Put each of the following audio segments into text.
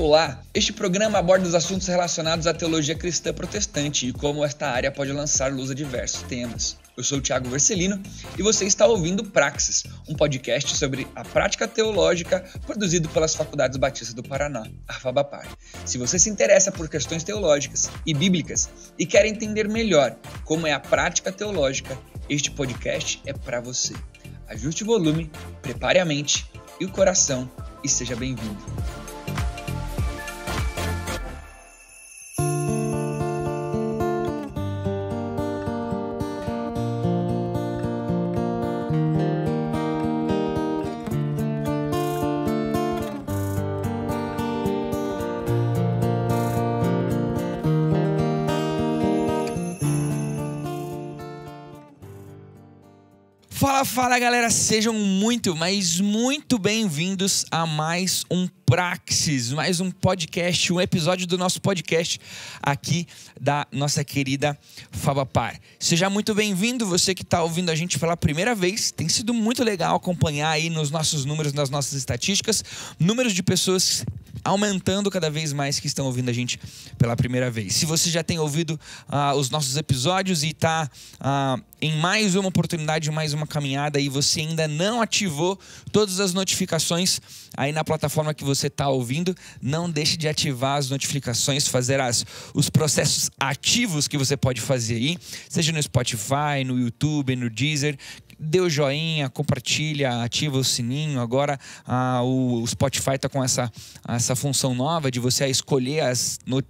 Olá! Este programa aborda os assuntos relacionados à teologia cristã protestante e como esta área pode lançar luz a diversos temas. Eu sou o Tiago Vercelino e você está ouvindo Praxis, um podcast sobre a prática teológica produzido pelas Faculdades Batistas do Paraná, a FABAPAR. Se você se interessa por questões teológicas e bíblicas e quer entender melhor como é a prática teológica, este podcast é para você. Ajuste o volume, prepare a mente e o coração e seja bem-vindo. Fala galera, sejam muito, mas muito bem-vindos a mais um Praxis, mais um podcast, um episódio do nosso podcast aqui da nossa querida Fabapar. Seja muito bem-vindo, você que está ouvindo a gente pela primeira vez. Tem sido muito legal acompanhar aí nos nossos números, nas nossas estatísticas, números de pessoas aumentando cada vez mais que estão ouvindo a gente pela primeira vez. Se você já tem ouvido uh, os nossos episódios e está uh, ah, em mais uma oportunidade, mais uma caminhada e você ainda não ativou todas as notificações aí na plataforma que você está ouvindo, não deixe de ativar as notificações, fazer as, os processos ativos que você pode fazer aí, seja no Spotify, no YouTube, no Deezer, dê o joinha, compartilha, ativa o sininho. Agora ah, o, o, Spotify está com essa, essa função nova de você escolher as, no,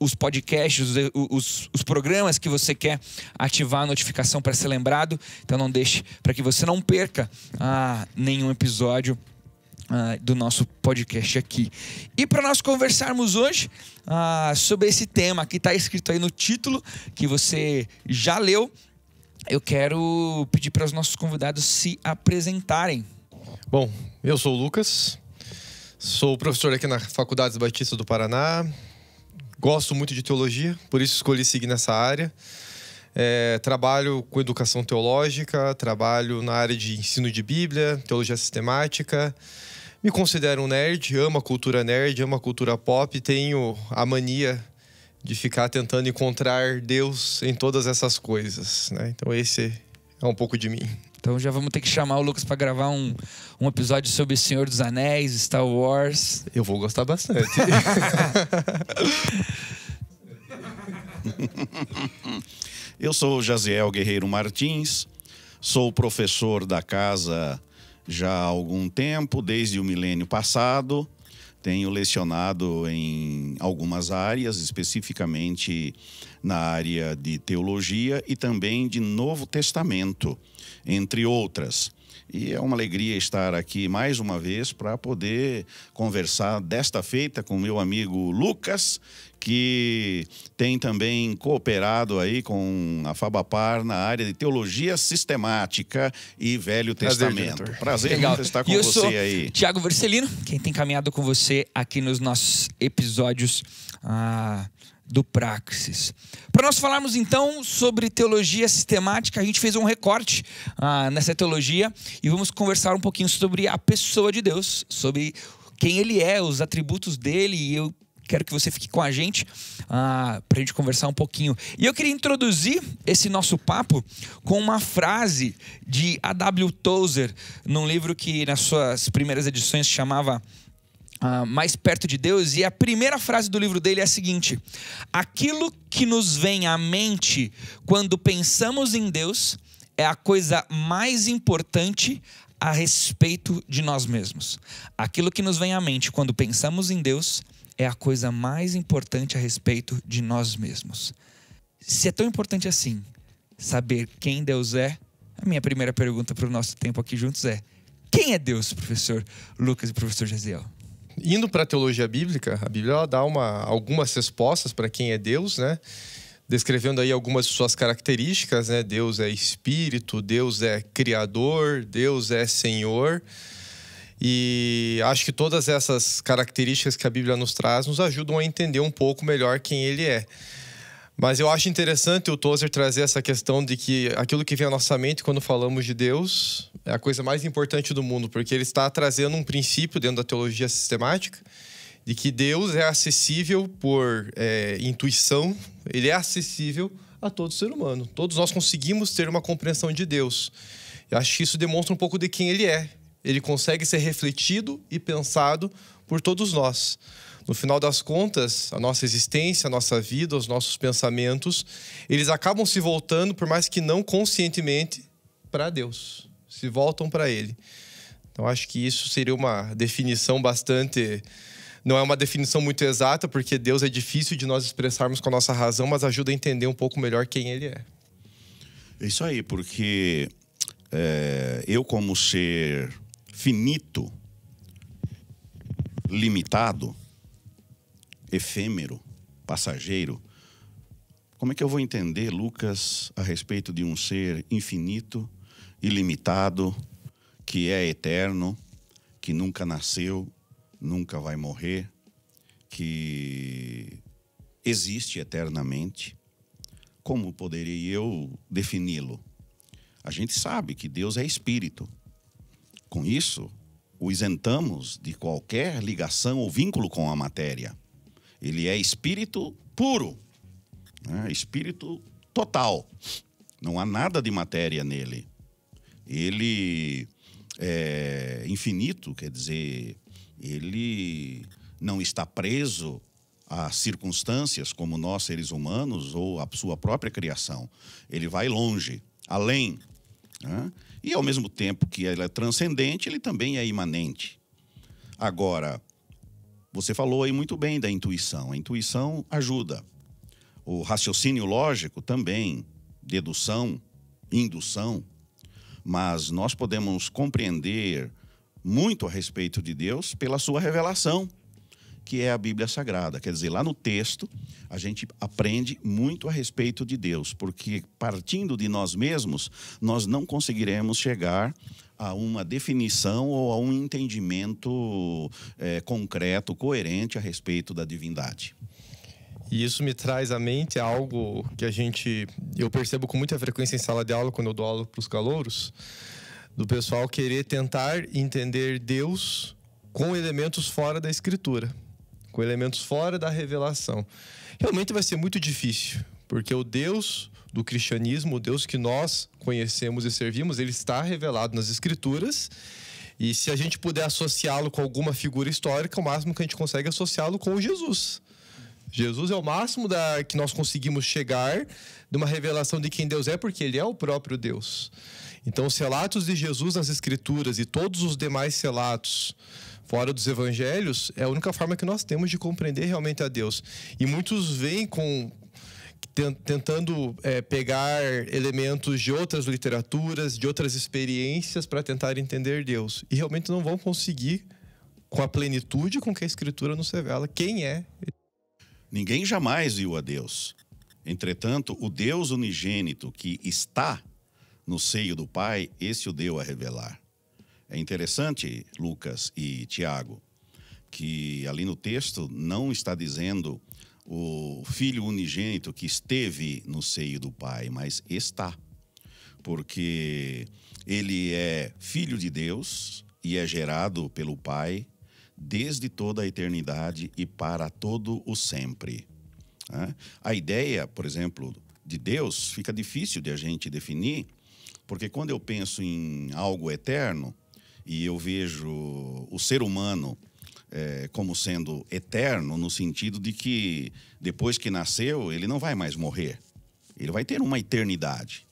os podcasts, os, os, os, programas que você quer ativar a notificação para ser lembrado. Então não deixe para que você não perca ah, nenhum episódio. Ah, do nosso podcast aqui. E para nós conversarmos hoje ah, sobre esse tema que está escrito aí no título, que você já leu, eu quero pedir para os nossos convidados se apresentarem. Bom, eu sou o Lucas, sou professor aqui na Faculdade Batista do Paraná, gosto muito de teologia, por isso escolhi seguir nessa área. É, trabalho com educação teológica, trabalho na área de ensino de Bíblia, teologia sistemática. Me considero um nerd, amo a cultura nerd, amo a cultura pop, tenho a mania de ficar tentando encontrar Deus em todas essas coisas, né? Então esse é um pouco de mim. Então já vamos ter que chamar o Lucas para gravar um, um episódio sobre Senhor dos Anéis, Star Wars. Eu vou gostar bastante. Eu sou Jaziel Guerreiro Martins, sou professor da casa já há algum tempo, desde o milênio passado. Tenho lecionado em algumas áreas, especificamente na área de teologia e também de Novo Testamento, entre outras. E é uma alegria estar aqui mais uma vez para poder conversar desta feita com meu amigo Lucas que tem também cooperado aí com a Fabapar na área de teologia sistemática e Velho Prazer, Testamento. Diretor. Prazer Legal. estar com e eu você sou aí. Tiago Vercelino, quem tem caminhado com você aqui nos nossos episódios. Ah, do Praxis. Para nós falarmos então sobre teologia sistemática, a gente fez um recorte ah, nessa teologia e vamos conversar um pouquinho sobre a pessoa de Deus, sobre quem ele é, os atributos dele e eu Quero que você fique com a gente ah, para a gente conversar um pouquinho. E eu queria introduzir esse nosso papo com uma frase de A.W. Tozer, num livro que nas suas primeiras edições chamava ah, Mais Perto de Deus. E a primeira frase do livro dele é a seguinte: Aquilo que nos vem à mente quando pensamos em Deus é a coisa mais importante a respeito de nós mesmos. Aquilo que nos vem à mente quando pensamos em Deus é a coisa mais importante a respeito de nós mesmos. Se é tão importante assim saber quem Deus é, a minha primeira pergunta para o nosso tempo aqui juntos é: quem é Deus, professor Lucas e professor Gesiel? Indo para a teologia bíblica, a Bíblia dá uma, algumas respostas para quem é Deus, né? descrevendo aí algumas de suas características, né? Deus é espírito, Deus é criador, Deus é senhor. E acho que todas essas características que a Bíblia nos traz nos ajudam a entender um pouco melhor quem ele é. Mas eu acho interessante o Tozer trazer essa questão de que aquilo que vem à nossa mente quando falamos de Deus é a coisa mais importante do mundo, porque ele está trazendo um princípio dentro da teologia sistemática de que Deus é acessível por é, intuição, ele é acessível a todo ser humano. Todos nós conseguimos ter uma compreensão de Deus. Eu acho que isso demonstra um pouco de quem ele é ele consegue ser refletido e pensado por todos nós. No final das contas, a nossa existência, a nossa vida, os nossos pensamentos, eles acabam se voltando, por mais que não conscientemente, para Deus. Se voltam para Ele. Então, acho que isso seria uma definição bastante. Não é uma definição muito exata, porque Deus é difícil de nós expressarmos com a nossa razão, mas ajuda a entender um pouco melhor quem Ele é. é isso aí, porque é, eu, como ser finito, limitado, efêmero, passageiro. Como é que eu vou entender Lucas a respeito de um ser infinito, ilimitado, que é eterno, que nunca nasceu, nunca vai morrer, que existe eternamente? Como poderia eu defini-lo? A gente sabe que Deus é espírito. Com isso, o isentamos de qualquer ligação ou vínculo com a matéria. Ele é espírito puro, né? espírito total. Não há nada de matéria nele. Ele é infinito, quer dizer, ele não está preso a circunstâncias como nós seres humanos ou a sua própria criação. Ele vai longe, além. Né? E ao mesmo tempo que ele é transcendente, ele também é imanente. Agora, você falou aí muito bem da intuição. A intuição ajuda. O raciocínio lógico também, dedução, indução. Mas nós podemos compreender muito a respeito de Deus pela sua revelação que é a Bíblia Sagrada. Quer dizer, lá no texto, a gente aprende muito a respeito de Deus, porque partindo de nós mesmos, nós não conseguiremos chegar a uma definição ou a um entendimento é, concreto, coerente a respeito da divindade. E isso me traz à mente algo que a gente. Eu percebo com muita frequência em sala de aula, quando eu dou aula para os calouros, do pessoal querer tentar entender Deus com elementos fora da escritura com elementos fora da revelação. Realmente vai ser muito difícil, porque o Deus do cristianismo, o Deus que nós conhecemos e servimos, ele está revelado nas escrituras. E se a gente puder associá-lo com alguma figura histórica, o máximo que a gente consegue é associá-lo com Jesus. Jesus é o máximo da que nós conseguimos chegar de uma revelação de quem Deus é, porque ele é o próprio Deus. Então, os relatos de Jesus nas Escrituras e todos os demais relatos fora dos evangelhos, é a única forma que nós temos de compreender realmente a Deus. E muitos vêm com tentando é, pegar elementos de outras literaturas, de outras experiências para tentar entender Deus. E realmente não vão conseguir, com a plenitude com que a Escritura nos revela, quem é. Ninguém jamais viu a Deus. Entretanto, o Deus unigênito que está no seio do Pai, esse o deu a revelar. É interessante, Lucas e Tiago, que ali no texto não está dizendo o filho unigênito que esteve no seio do pai, mas está. Porque ele é filho de Deus e é gerado pelo pai desde toda a eternidade e para todo o sempre. A ideia, por exemplo, de Deus fica difícil de a gente definir, porque quando eu penso em algo eterno, e eu vejo o ser humano é, como sendo eterno no sentido de que depois que nasceu ele não vai mais morrer, ele vai ter uma eternidade.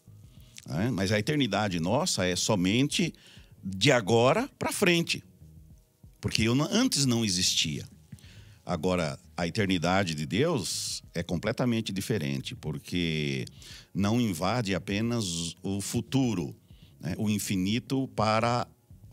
Né? Mas a eternidade nossa é somente de agora para frente, porque eu não, antes não existia. Agora, a eternidade de Deus é completamente diferente, porque não invade apenas o futuro, né? o infinito para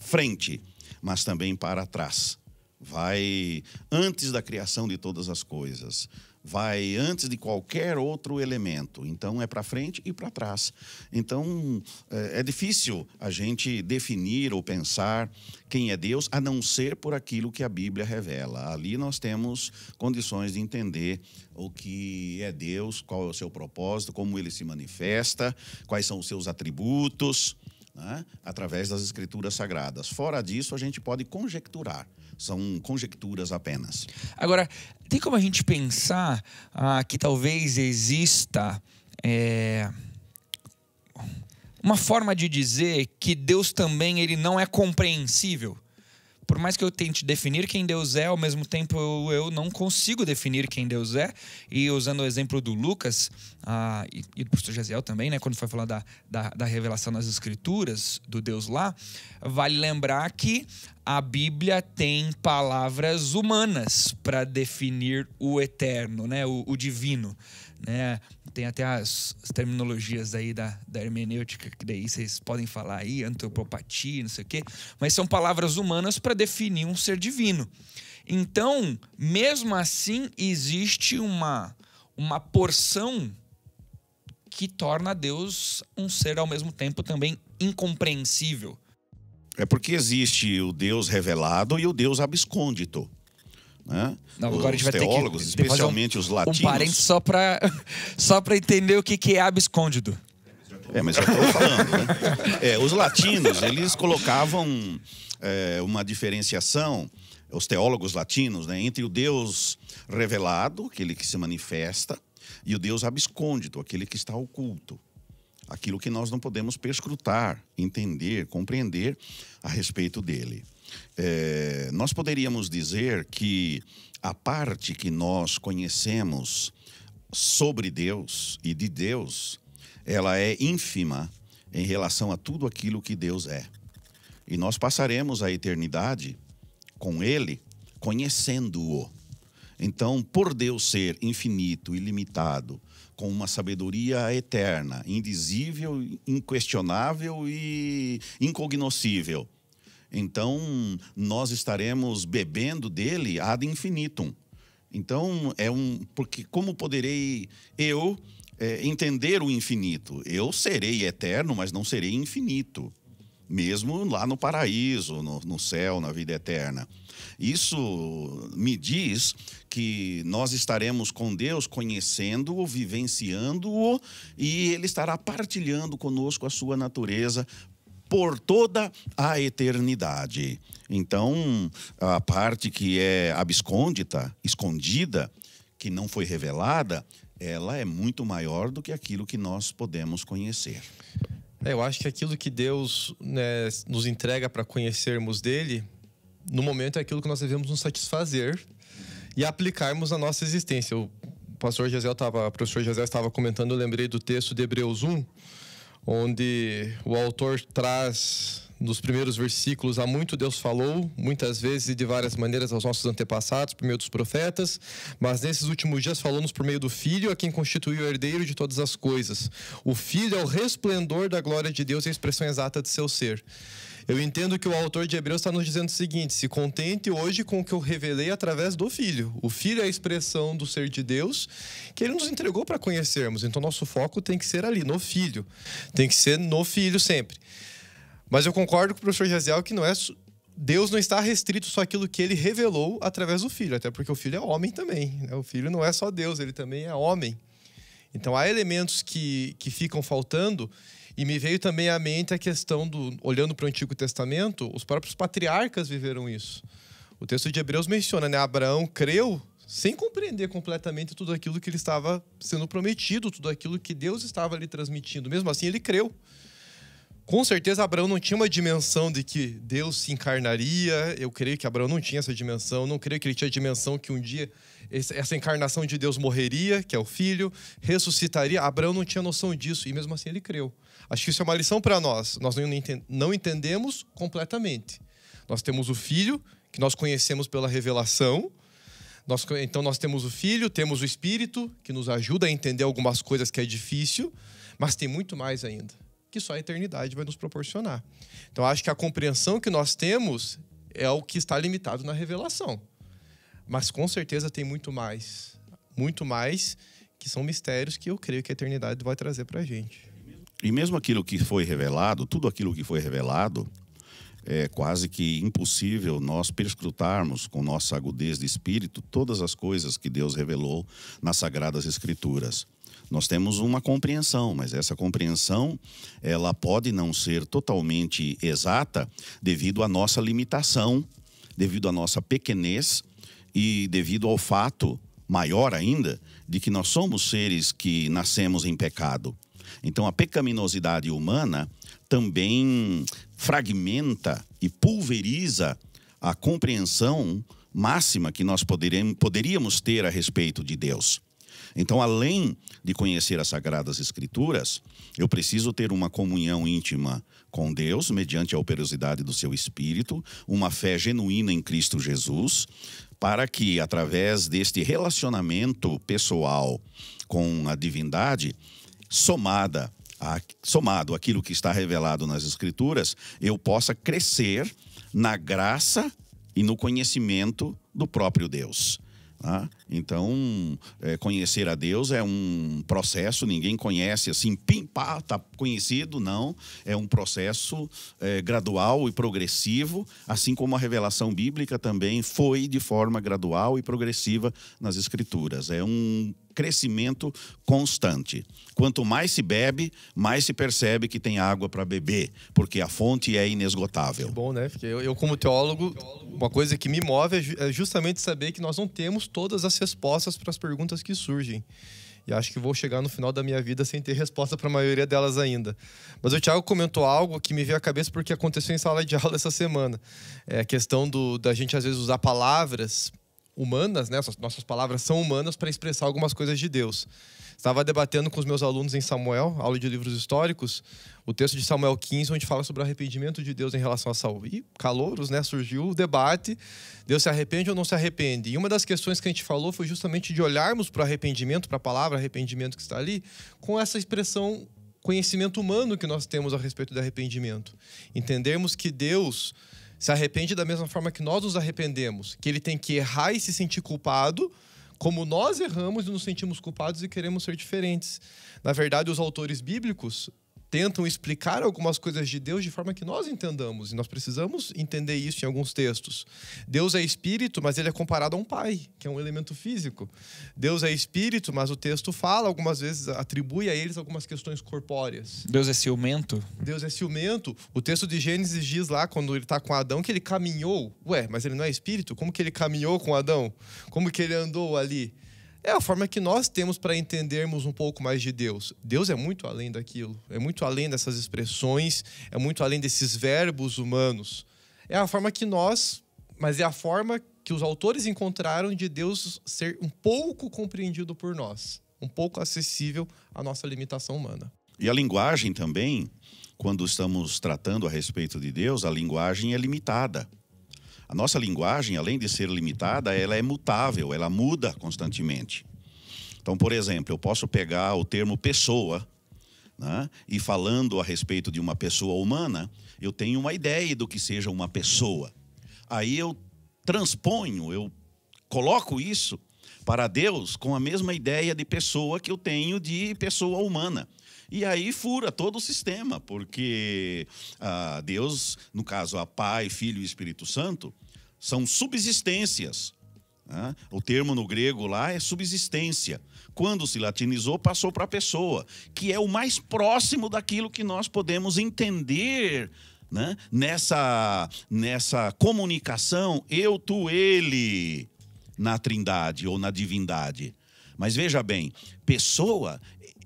frente, mas também para trás. Vai antes da criação de todas as coisas, vai antes de qualquer outro elemento. Então é para frente e para trás. Então é, é difícil a gente definir ou pensar quem é Deus a não ser por aquilo que a Bíblia revela. Ali nós temos condições de entender o que é Deus, qual é o seu propósito, como ele se manifesta, quais são os seus atributos né? através das escrituras sagradas. Fora disso, a gente pode conjecturar, são conjecturas apenas. Agora, tem como a gente pensar ah, que talvez exista. É uma forma de dizer que Deus também ele não é compreensível por mais que eu tente definir quem Deus é, ao mesmo tempo eu, eu não consigo definir quem Deus é. E usando o exemplo do Lucas ah, e, e, do pastor Gesiel também, né, quando foi falar da, da, da revelação nas Escrituras, do Deus lá, vale lembrar que a Bíblia tem palavras humanas para definir o eterno, né, o, o divino. Né? tem até as terminologias aí da, da hermenêutica, que daí vocês podem falar aí, antropopatia, não sei o quê, mas são palavras humanas para definir um ser divino. Então, mesmo assim, existe uma, uma porção que torna Deus um ser ao mesmo tempo também incompreensível. É porque existe o Deus revelado e o Deus abscôndito. Né? Não, os agora a gente vai teólogos, ter que, especialmente um, os latinos. Um parênteses só para só entender o que, que é abscôndido. É, mas eu estou falando, né? É, os latinos, eles colocavam é, uma diferenciação, os teólogos latinos, né, entre o Deus revelado, aquele que se manifesta, e o Deus abscôndito, aquele que está oculto. Aquilo que nós não podemos perscrutar, entender, compreender a respeito dele. É, nós poderíamos dizer que a parte que nós conhecemos sobre Deus e de Deus, ela é ínfima em relação a tudo aquilo que Deus é. E nós passaremos a eternidade com Ele, conhecendo-o. Então, por Deus ser infinito, ilimitado, com uma sabedoria eterna, indizível, inquestionável e incognoscível, então, nós estaremos bebendo dele ad infinitum. Então, é um. Porque como poderei eu é, entender o infinito? Eu serei eterno, mas não serei infinito. Mesmo lá no paraíso, no, no céu, na vida eterna. Isso me diz que nós estaremos com Deus conhecendo-o, vivenciando-o e Ele estará partilhando conosco a sua natureza por toda a eternidade. Então, a parte que é abscôndita, escondida, que não foi revelada, ela é muito maior do que aquilo que nós podemos conhecer. É, eu acho que aquilo que Deus né, nos entrega para conhecermos dele, no momento é aquilo que nós devemos nos satisfazer e aplicarmos na nossa existência. O pastor José estava, o professor José estava comentando, eu lembrei do texto de Hebreus 1, onde o autor traz nos primeiros versículos há muito Deus falou, muitas vezes e de várias maneiras aos nossos antepassados por meio dos profetas, mas nesses últimos dias falou-nos por meio do Filho, a quem constituiu o herdeiro de todas as coisas. O Filho é o resplendor da glória de Deus e a expressão exata de seu ser. Eu entendo que o autor de Hebreus está nos dizendo o seguinte: se contente hoje com o que eu revelei através do Filho. O Filho é a expressão do ser de Deus que ele nos entregou para conhecermos. Então, nosso foco tem que ser ali, no Filho. Tem que ser no Filho sempre. Mas eu concordo com o professor Jaziel que não é Deus não está restrito só aquilo que ele revelou através do filho, até porque o filho é homem também. Né? O filho não é só Deus, ele também é homem. Então há elementos que, que ficam faltando e me veio também à mente a questão do, olhando para o Antigo Testamento, os próprios patriarcas viveram isso. O texto de Hebreus menciona, né? Abraão creu sem compreender completamente tudo aquilo que ele estava sendo prometido, tudo aquilo que Deus estava lhe transmitindo. Mesmo assim, ele creu. Com certeza, Abraão não tinha uma dimensão de que Deus se encarnaria. Eu creio que Abraão não tinha essa dimensão. Não creio que ele tinha a dimensão que um dia essa encarnação de Deus morreria, que é o filho, ressuscitaria. Abraão não tinha noção disso e mesmo assim ele creu. Acho que isso é uma lição para nós. Nós não entendemos completamente. Nós temos o Filho, que nós conhecemos pela revelação. Nós, então, nós temos o Filho, temos o Espírito, que nos ajuda a entender algumas coisas que é difícil, mas tem muito mais ainda, que só a eternidade vai nos proporcionar. Então, acho que a compreensão que nós temos é o que está limitado na revelação. Mas com certeza tem muito mais. Muito mais que são mistérios que eu creio que a eternidade vai trazer para a gente. E mesmo aquilo que foi revelado, tudo aquilo que foi revelado, é quase que impossível nós perscrutarmos com nossa agudez de espírito todas as coisas que Deus revelou nas sagradas escrituras. Nós temos uma compreensão, mas essa compreensão ela pode não ser totalmente exata devido à nossa limitação, devido à nossa pequenez e devido ao fato maior ainda de que nós somos seres que nascemos em pecado. Então, a pecaminosidade humana também fragmenta e pulveriza a compreensão máxima que nós poderíamos ter a respeito de Deus. Então, além de conhecer as Sagradas Escrituras, eu preciso ter uma comunhão íntima com Deus, mediante a operosidade do seu espírito, uma fé genuína em Cristo Jesus, para que, através deste relacionamento pessoal com a divindade, somada a, somado aquilo que está revelado nas escrituras, eu possa crescer na graça e no conhecimento do próprio Deus. Ah, então, é, conhecer a Deus é um processo, ninguém conhece assim, pim, pá, tá conhecido, não. É um processo é, gradual e progressivo, assim como a revelação bíblica também foi de forma gradual e progressiva nas Escrituras. É um crescimento constante. Quanto mais se bebe, mais se percebe que tem água para beber, porque a fonte é inesgotável. bom, né? Porque eu, eu, como teólogo, uma coisa que me move é, é justamente saber que nós não temos todas as respostas para as perguntas que surgem. E acho que vou chegar no final da minha vida sem ter resposta para a maioria delas ainda. Mas o Thiago comentou algo que me veio à cabeça porque aconteceu em sala de aula essa semana. É a questão do, da gente, às vezes, usar palavras humanas, né? Nossas palavras são humanas para expressar algumas coisas de Deus. Estava debatendo com os meus alunos em Samuel, aula de livros históricos, o texto de Samuel 15, onde fala sobre o arrependimento de Deus em relação a Saul. E calouros, né? Surgiu o debate: Deus se arrepende ou não se arrepende? E uma das questões que a gente falou foi justamente de olharmos para o arrependimento, para a palavra arrependimento que está ali, com essa expressão conhecimento humano que nós temos a respeito do arrependimento. Entendermos que Deus se arrepende da mesma forma que nós nos arrependemos, que ele tem que errar e se sentir culpado, como nós erramos e nos sentimos culpados e queremos ser diferentes. Na verdade, os autores bíblicos, tentam explicar algumas coisas de Deus de forma que nós entendamos. E nós precisamos entender isso em alguns textos. Deus é espírito, mas ele é comparado a um pai, que é um elemento físico. Deus é espírito, mas o texto fala algumas vezes, atribui a eles algumas questões corpóreas. Deus é ciumento? Deus é ciumento. O texto de Gênesis diz lá, quando ele está com Adão, que ele caminhou. Ué, mas ele não é espírito? Como que ele caminhou com Adão? Como que ele andou ali? é a forma que nós temos para entendermos um pouco mais de Deus. Deus é muito além daquilo, é muito além dessas expressões, é muito além desses verbos humanos. É a forma que nós, mas é a forma que os autores encontraram de Deus ser um pouco compreendido por nós, um pouco acessível à nossa limitação humana. E a linguagem também, quando estamos tratando a respeito de Deus, a linguagem é limitada. A nossa linguagem, além de ser limitada, ela é mutável, ela muda constantemente. Então, por exemplo, eu posso pegar o termo pessoa né, e falando a respeito de uma pessoa humana, eu tenho uma ideia do que seja uma pessoa. Aí eu transponho, eu coloco isso para Deus com a mesma ideia de pessoa que eu tenho de pessoa humana. E aí fura todo o sistema, porque ah, Deus, no caso, a Pai, Filho e Espírito Santo, são subsistências. Né? O termo no grego lá é subsistência. Quando se latinizou, passou para a pessoa, que é o mais próximo daquilo que nós podemos entender né? nessa, nessa comunicação eu, tu, ele na trindade ou na divindade. Mas veja bem, pessoa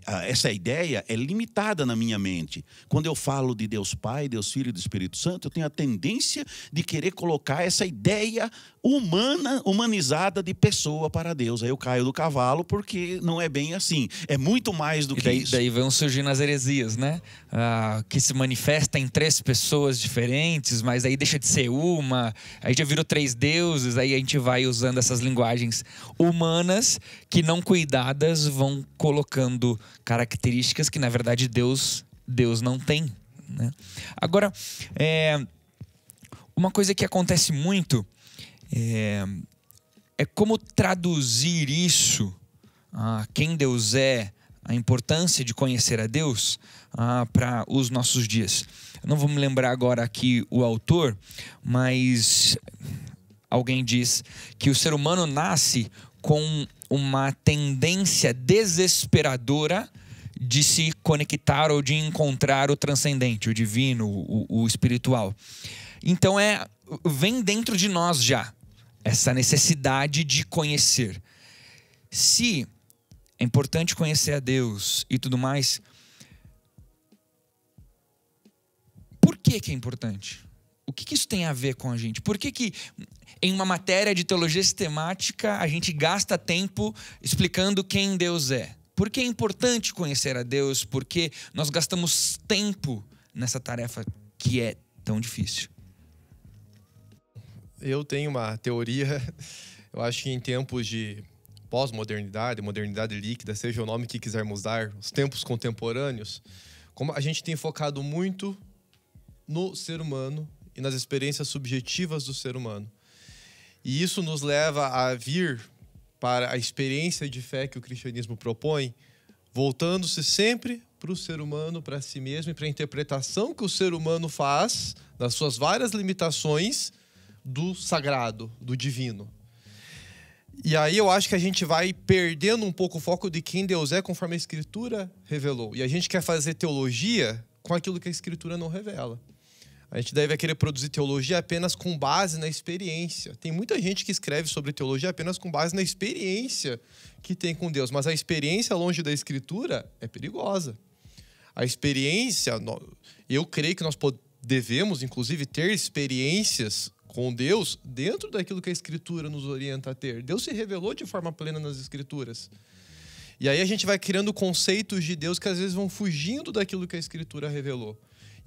ah, essa ideia é limitada na minha mente. Quando eu falo de Deus Pai, Deus Filho e do Espírito Santo, eu tenho a tendência de querer colocar essa ideia humana, humanizada de pessoa para Deus. Aí eu caio do cavalo porque não é bem assim. É muito mais do e que daí, isso. Daí vão surgindo as heresias, né? Ah, que se manifesta em três pessoas diferentes, mas aí deixa de ser uma. Aí já virou três deuses. Aí a gente vai usando essas linguagens humanas que não cuidadas vão colocando características que na verdade Deus Deus não tem. Né? Agora, é, uma coisa que acontece muito é, é como traduzir isso a quem Deus é, a importância de conhecer a Deus ah, para os nossos dias. Eu não vou me lembrar agora aqui o autor, mas alguém diz que o ser humano nasce com uma tendência desesperadora de se conectar ou de encontrar o transcendente, o divino, o, o espiritual. Então é vem dentro de nós já essa necessidade de conhecer. Se é importante conhecer a Deus e tudo mais, por que, que é importante? O que, que isso tem a ver com a gente? Por que, que em uma matéria de teologia sistemática, a gente gasta tempo explicando quem Deus é. Por que é importante conhecer a Deus? Porque nós gastamos tempo nessa tarefa que é tão difícil. Eu tenho uma teoria. Eu acho que em tempos de pós-modernidade, modernidade líquida, seja o nome que quisermos dar, os tempos contemporâneos, como a gente tem focado muito no ser humano e nas experiências subjetivas do ser humano. E isso nos leva a vir para a experiência de fé que o cristianismo propõe, voltando-se sempre para o ser humano, para si mesmo e para a interpretação que o ser humano faz das suas várias limitações do sagrado, do divino. E aí eu acho que a gente vai perdendo um pouco o foco de quem Deus é conforme a Escritura revelou. E a gente quer fazer teologia com aquilo que a Escritura não revela. A gente daí vai querer produzir teologia apenas com base na experiência. Tem muita gente que escreve sobre teologia apenas com base na experiência que tem com Deus, mas a experiência longe da escritura é perigosa. A experiência, eu creio que nós devemos, inclusive, ter experiências com Deus dentro daquilo que a escritura nos orienta a ter. Deus se revelou de forma plena nas escrituras. E aí a gente vai criando conceitos de Deus que às vezes vão fugindo daquilo que a escritura revelou.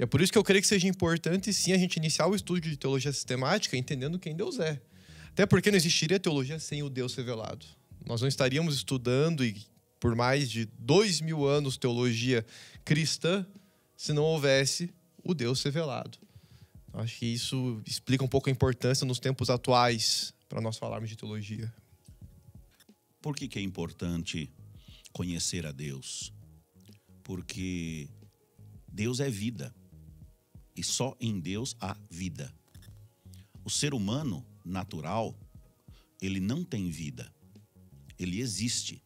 E é por isso que eu creio que seja importante, sim, a gente iniciar o estudo de teologia sistemática entendendo quem Deus é. Até porque não existiria teologia sem o Deus revelado. Nós não estaríamos estudando e por mais de dois mil anos teologia cristã se não houvesse o Deus revelado. Então, acho que isso explica um pouco a importância nos tempos atuais para nós falarmos de teologia. Por que, que é importante conhecer a Deus? Porque Deus é vida e só em Deus há vida. O ser humano natural, ele não tem vida. Ele existe.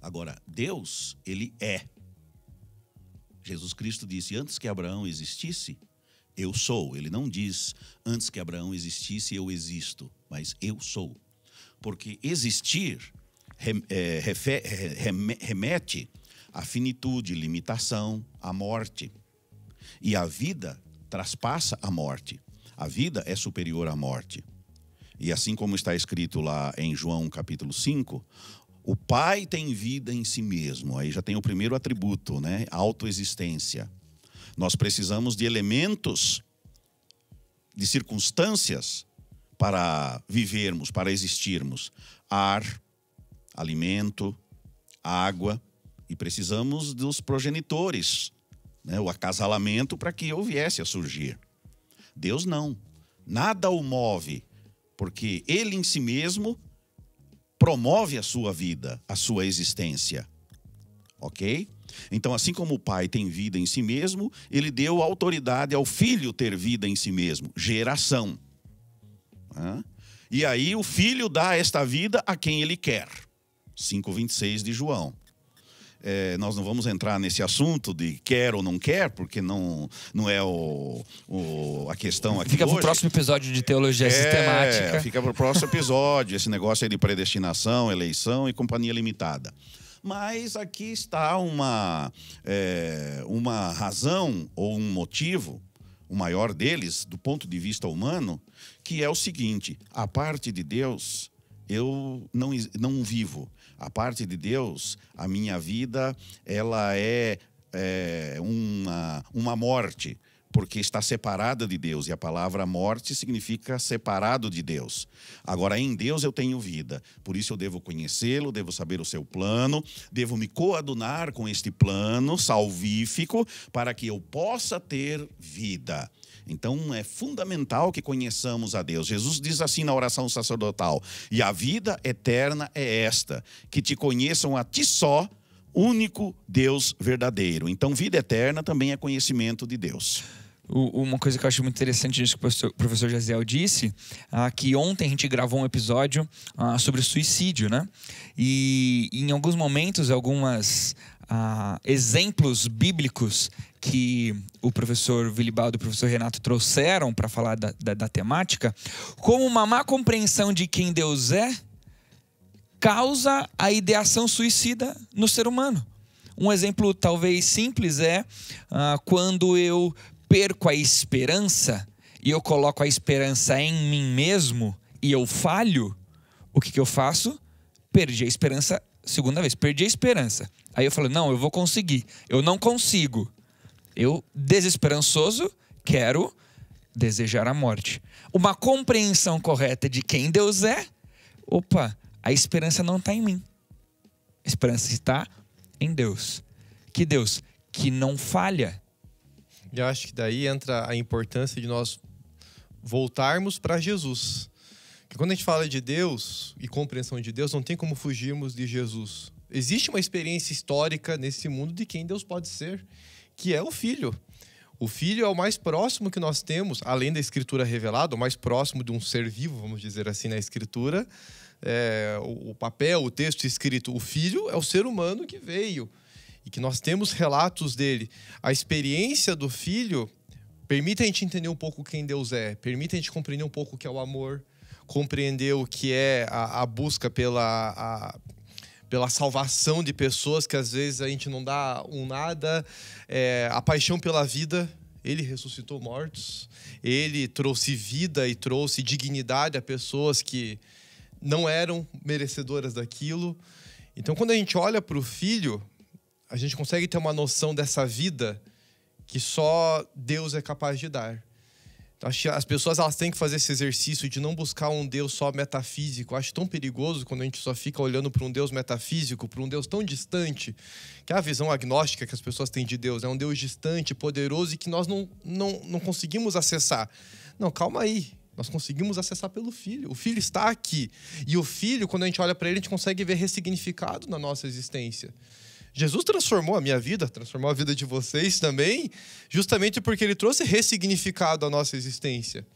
Agora, Deus, ele é. Jesus Cristo disse: Antes que Abraão existisse, eu sou. Ele não diz: Antes que Abraão existisse, eu existo. Mas eu sou. Porque existir é, é, remete à finitude, limitação, à morte. E a vida traspassa a morte. A vida é superior à morte. E assim como está escrito lá em João capítulo 5, o Pai tem vida em si mesmo. Aí já tem o primeiro atributo, né? Autoexistência. Nós precisamos de elementos, de circunstâncias para vivermos, para existirmos. Ar, alimento, água e precisamos dos progenitores, né, o acasalamento, para que eu viesse a surgir. Deus não. Nada o move, porque ele em si mesmo promove a sua vida, a sua existência. Ok? Então, assim como o Pai tem vida em si mesmo, ele deu autoridade ao Filho ter vida em si mesmo geração. E aí, o Filho dá esta vida a quem ele quer. 5,26 de João é, nós não vamos entrar nesse assunto de quer ou não quer, porque não, não é o, o a questão aqui. Fica para o próximo episódio de teologia é, sistemática. Fica para o próximo episódio, esse negócio aí de predestinação, eleição e companhia limitada. Mas aqui está uma, é, uma razão ou um motivo, o maior deles, do ponto de vista humano, que é o seguinte: a parte de Deus eu não, não vivo. A parte de Deus, a minha vida, ela é, é uma, uma morte porque está separada de Deus e a palavra morte significa separado de Deus. Agora em Deus eu tenho vida, por isso eu devo conhecê-lo, devo saber o seu plano, devo me coadunar com este plano salvífico para que eu possa ter vida. Então é fundamental que conheçamos a Deus. Jesus diz assim na oração sacerdotal: "E a vida eterna é esta, que te conheçam a ti só, único Deus verdadeiro. Então, vida eterna também é conhecimento de Deus. Uma coisa que eu acho muito interessante disso que o professor Jaziel disse, ah, que ontem a gente gravou um episódio ah, sobre suicídio, né? E em alguns momentos, algumas ah, exemplos bíblicos que o professor Vilibaldo e o professor Renato trouxeram para falar da, da, da temática, como uma má compreensão de quem Deus é causa a ideação suicida no ser humano. Um exemplo talvez simples é ah, quando eu perco a esperança e eu coloco a esperança em mim mesmo e eu falho, o que, que eu faço? Perdi a esperança segunda vez, perdi a esperança. Aí eu falo, não, eu vou conseguir. Eu não consigo. Eu, desesperançoso, quero desejar a morte. Uma compreensão correta de quem Deus é. Opa, a esperança não está em mim. A esperança está em Deus. Que Deus que não falha. Eu acho que daí entra a importância de nós voltarmos para Jesus. Que quando a gente fala de Deus e compreensão de Deus, não tem como fugirmos de Jesus. Existe uma experiência histórica nesse mundo de quem Deus pode ser, que é o Filho. O Filho é o mais próximo que nós temos, além da Escritura revelada, o mais próximo de um ser vivo, vamos dizer assim, na Escritura, é, o papel, o texto escrito. O filho é o ser humano que veio e que nós temos relatos dele. A experiência do filho permite a gente entender um pouco quem Deus é, permite a gente compreender um pouco o que é o amor, compreender o que é a, a busca pela. A, pela salvação de pessoas que às vezes a gente não dá um nada, é, a paixão pela vida, ele ressuscitou mortos, ele trouxe vida e trouxe dignidade a pessoas que não eram merecedoras daquilo. Então, quando a gente olha para o filho, a gente consegue ter uma noção dessa vida que só Deus é capaz de dar. Então, as pessoas elas têm que fazer esse exercício de não buscar um Deus só metafísico. Eu acho tão perigoso quando a gente só fica olhando para um Deus metafísico, para um Deus tão distante, que é a visão agnóstica que as pessoas têm de Deus. É um Deus distante, poderoso e que nós não, não, não conseguimos acessar. Não, calma aí. Nós conseguimos acessar pelo filho. O filho está aqui. E o filho, quando a gente olha para ele, a gente consegue ver ressignificado na nossa existência. Jesus transformou a minha vida, transformou a vida de vocês também, justamente porque ele trouxe ressignificado à nossa existência.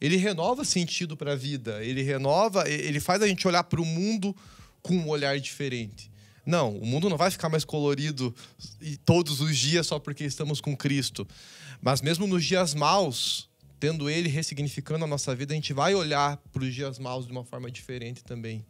Ele renova sentido para a vida, ele renova, ele faz a gente olhar para o mundo com um olhar diferente. Não, o mundo não vai ficar mais colorido todos os dias só porque estamos com Cristo. Mas mesmo nos dias maus, tendo ele ressignificando a nossa vida, a gente vai olhar para os dias maus de uma forma diferente também.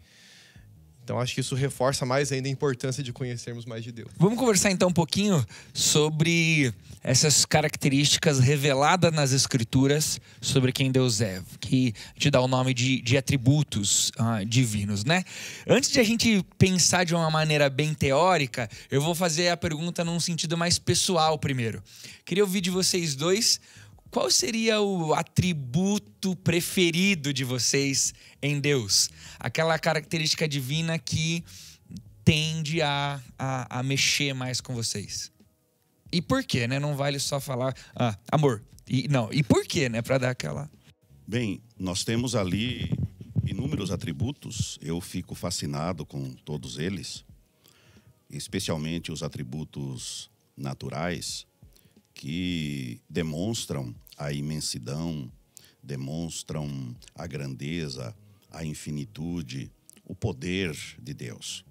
Então acho que isso reforça mais ainda a importância de conhecermos mais de Deus. Vamos conversar então um pouquinho sobre essas características reveladas nas Escrituras sobre quem Deus é, que te dá o nome de, de atributos ah, divinos, né? Antes de a gente pensar de uma maneira bem teórica, eu vou fazer a pergunta num sentido mais pessoal primeiro. Queria ouvir de vocês dois qual seria o atributo preferido de vocês em Deus? Aquela característica divina que tende a, a, a mexer mais com vocês. E por quê, né? Não vale só falar, ah, amor. E, não, e por quê, né? Para dar aquela. Bem, nós temos ali inúmeros atributos, eu fico fascinado com todos eles, especialmente os atributos naturais que demonstram a imensidão, demonstram a grandeza, a infinitude, o poder de Deus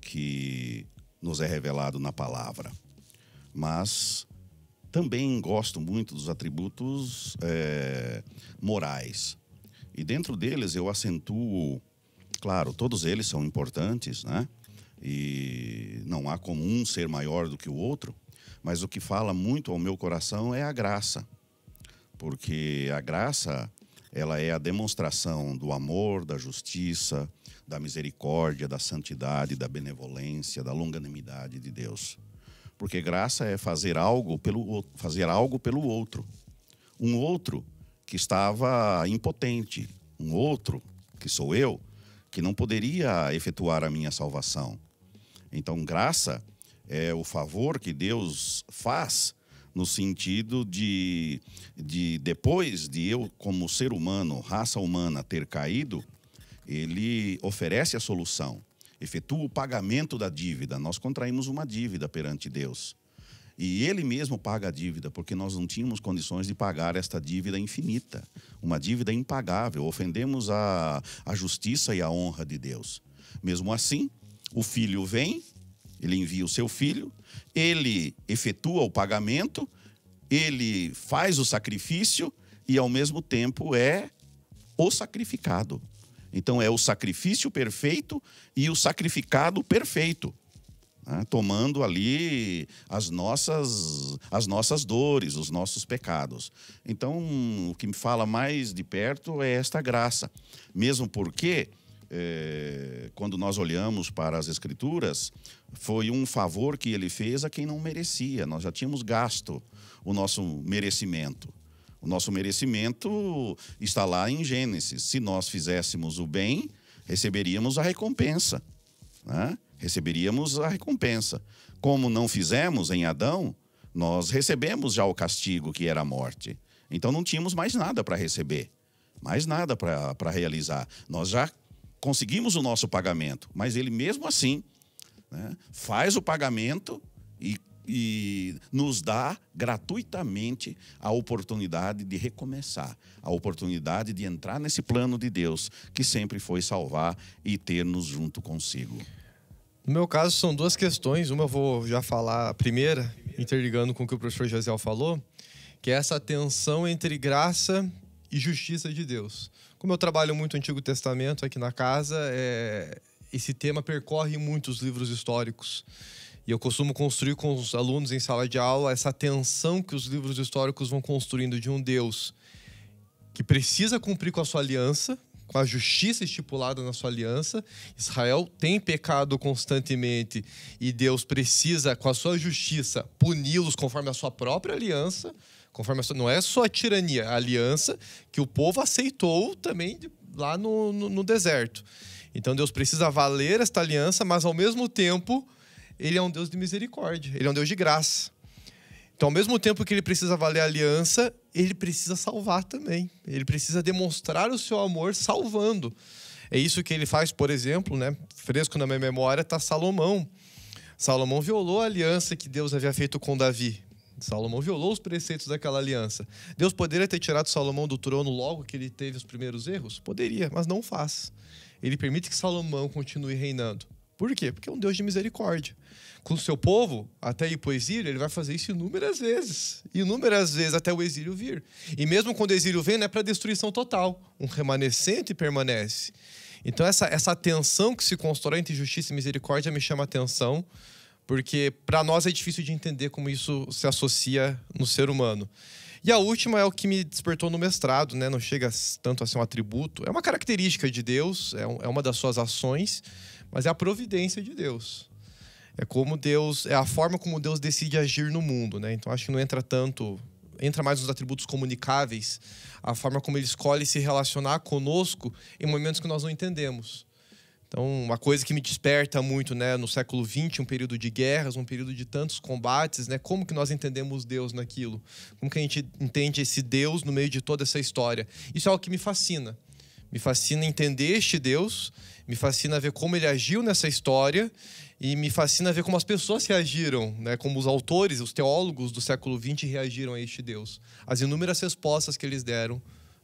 que nos é revelado na palavra. Mas também gosto muito dos atributos é, morais. E dentro deles eu acentuo, claro, todos eles são importantes, né? E não há como um ser maior do que o outro, mas o que fala muito ao meu coração é a graça porque a graça ela é a demonstração do amor, da justiça, da misericórdia, da santidade, da benevolência, da longanimidade de Deus. Porque graça é fazer algo pelo fazer algo pelo outro. Um outro que estava impotente, um outro que sou eu, que não poderia efetuar a minha salvação. Então, graça é o favor que Deus faz no sentido de, de depois de eu, como ser humano, raça humana, ter caído, ele oferece a solução, efetua o pagamento da dívida. Nós contraímos uma dívida perante Deus. E ele mesmo paga a dívida, porque nós não tínhamos condições de pagar esta dívida infinita, uma dívida impagável. Ofendemos a, a justiça e a honra de Deus. Mesmo assim, o filho vem, ele envia o seu filho, ele efetua o pagamento, ele faz o sacrifício e, ao mesmo tempo, é o sacrificado. Então, é o sacrifício perfeito e o sacrificado perfeito. Né? tomando ali as nossas as nossas dores os nossos pecados então o que me fala mais de perto é esta graça mesmo porque é, quando nós olhamos para as escrituras foi um favor que ele fez a quem não merecia. Nós já tínhamos gasto o nosso merecimento. O nosso merecimento está lá em Gênesis. Se nós fizéssemos o bem, receberíamos a recompensa. Né? Receberíamos a recompensa. Como não fizemos em Adão, nós recebemos já o castigo que era a morte. Então não tínhamos mais nada para receber, mais nada para realizar. Nós já conseguimos o nosso pagamento, mas ele mesmo assim né? faz o pagamento e, e nos dá gratuitamente a oportunidade de recomeçar, a oportunidade de entrar nesse plano de Deus que sempre foi salvar e ter-nos junto consigo. No meu caso, são duas questões. Uma eu vou já falar a primeira, interligando com o que o professor Josiel falou, que é essa tensão entre graça e justiça de Deus. Como eu trabalho muito o Antigo Testamento aqui na casa, é, esse tema percorre muitos livros históricos. E eu costumo construir com os alunos em sala de aula essa tensão que os livros históricos vão construindo de um Deus que precisa cumprir com a sua aliança, com a justiça estipulada na sua aliança. Israel tem pecado constantemente e Deus precisa, com a sua justiça, puni-los conforme a sua própria aliança. Conforme sua... não é só a tirania, a aliança que o povo aceitou também lá no, no, no deserto. Então Deus precisa valer esta aliança, mas ao mesmo tempo, ele é um Deus de misericórdia, ele é um Deus de graça. Então, ao mesmo tempo que ele precisa valer a aliança, ele precisa salvar também. Ele precisa demonstrar o seu amor salvando. É isso que ele faz, por exemplo, né? fresco na minha memória, está Salomão. Salomão violou a aliança que Deus havia feito com Davi. Salomão violou os preceitos daquela aliança. Deus poderia ter tirado Salomão do trono logo que ele teve os primeiros erros? Poderia, mas não faz ele permite que Salomão continue reinando. Por quê? Porque é um Deus de misericórdia. Com o seu povo, até ir para o exílio, ele vai fazer isso inúmeras vezes. Inúmeras vezes até o exílio vir. E mesmo quando o exílio vem, não é para destruição total. Um remanescente permanece. Então, essa, essa tensão que se constrói entre justiça e misericórdia me chama atenção, porque para nós é difícil de entender como isso se associa no ser humano. E a última é o que me despertou no mestrado, né? Não chega tanto a ser um atributo. É uma característica de Deus, é, um, é uma das suas ações, mas é a providência de Deus. É como Deus, é a forma como Deus decide agir no mundo, né? Então acho que não entra tanto, entra mais nos atributos comunicáveis, a forma como ele escolhe se relacionar conosco em momentos que nós não entendemos. Então, uma coisa que me desperta muito, né, no século XX, um período de guerras, um período de tantos combates, né, como que nós entendemos Deus naquilo? Como que a gente entende esse Deus no meio de toda essa história? Isso é algo que me fascina. Me fascina entender este Deus, me fascina ver como ele agiu nessa história e me fascina ver como as pessoas reagiram, né, como os autores, os teólogos do século XX reagiram a este Deus. As inúmeras respostas que eles deram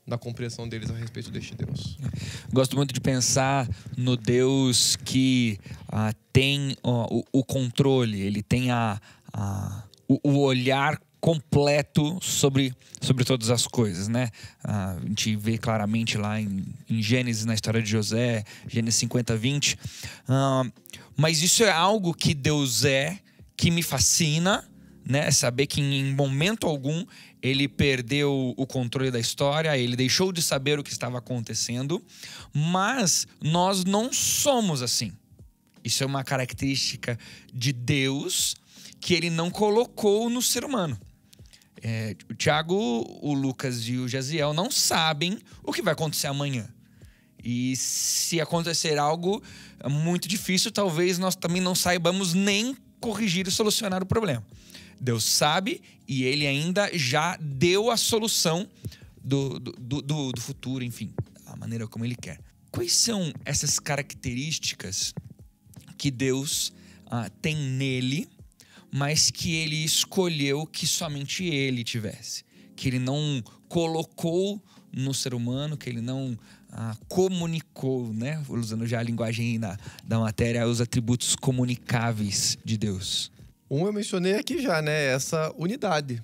na compreensão deles a respeito deste Deus. É. Gosto muito de pensar no Deus que ah, tem ó, o, o, controle, ele tem a, a o, o, olhar completo sobre, sobre todas as coisas, né? Ah, a gente vê claramente lá em, em, Gênesis, na história de José, Gênesis 50, 20. Ah, mas isso é algo que Deus é, que me fascina, né? Saber que em momento algum ele perdeu o controle da história, ele deixou de saber o que estava acontecendo, mas nós não somos assim. Isso é uma característica de Deus que ele não colocou no ser humano. É, o Tiago, o Lucas e o Jaziel não sabem o que vai acontecer amanhã. E se acontecer algo muito difícil, talvez nós também não saibamos nem corrigir e solucionar o problema. Deus sabe e ele ainda já deu a solução do, do, do, do futuro, enfim, a maneira como ele quer. Quais são essas características que Deus ah, tem nele, mas que ele escolheu que somente ele tivesse? Que ele não colocou no ser humano, que ele não ah, comunicou, né? Usando já a linguagem da, da matéria, os atributos comunicáveis de Deus. Um eu mencionei aqui já, né? Essa unidade.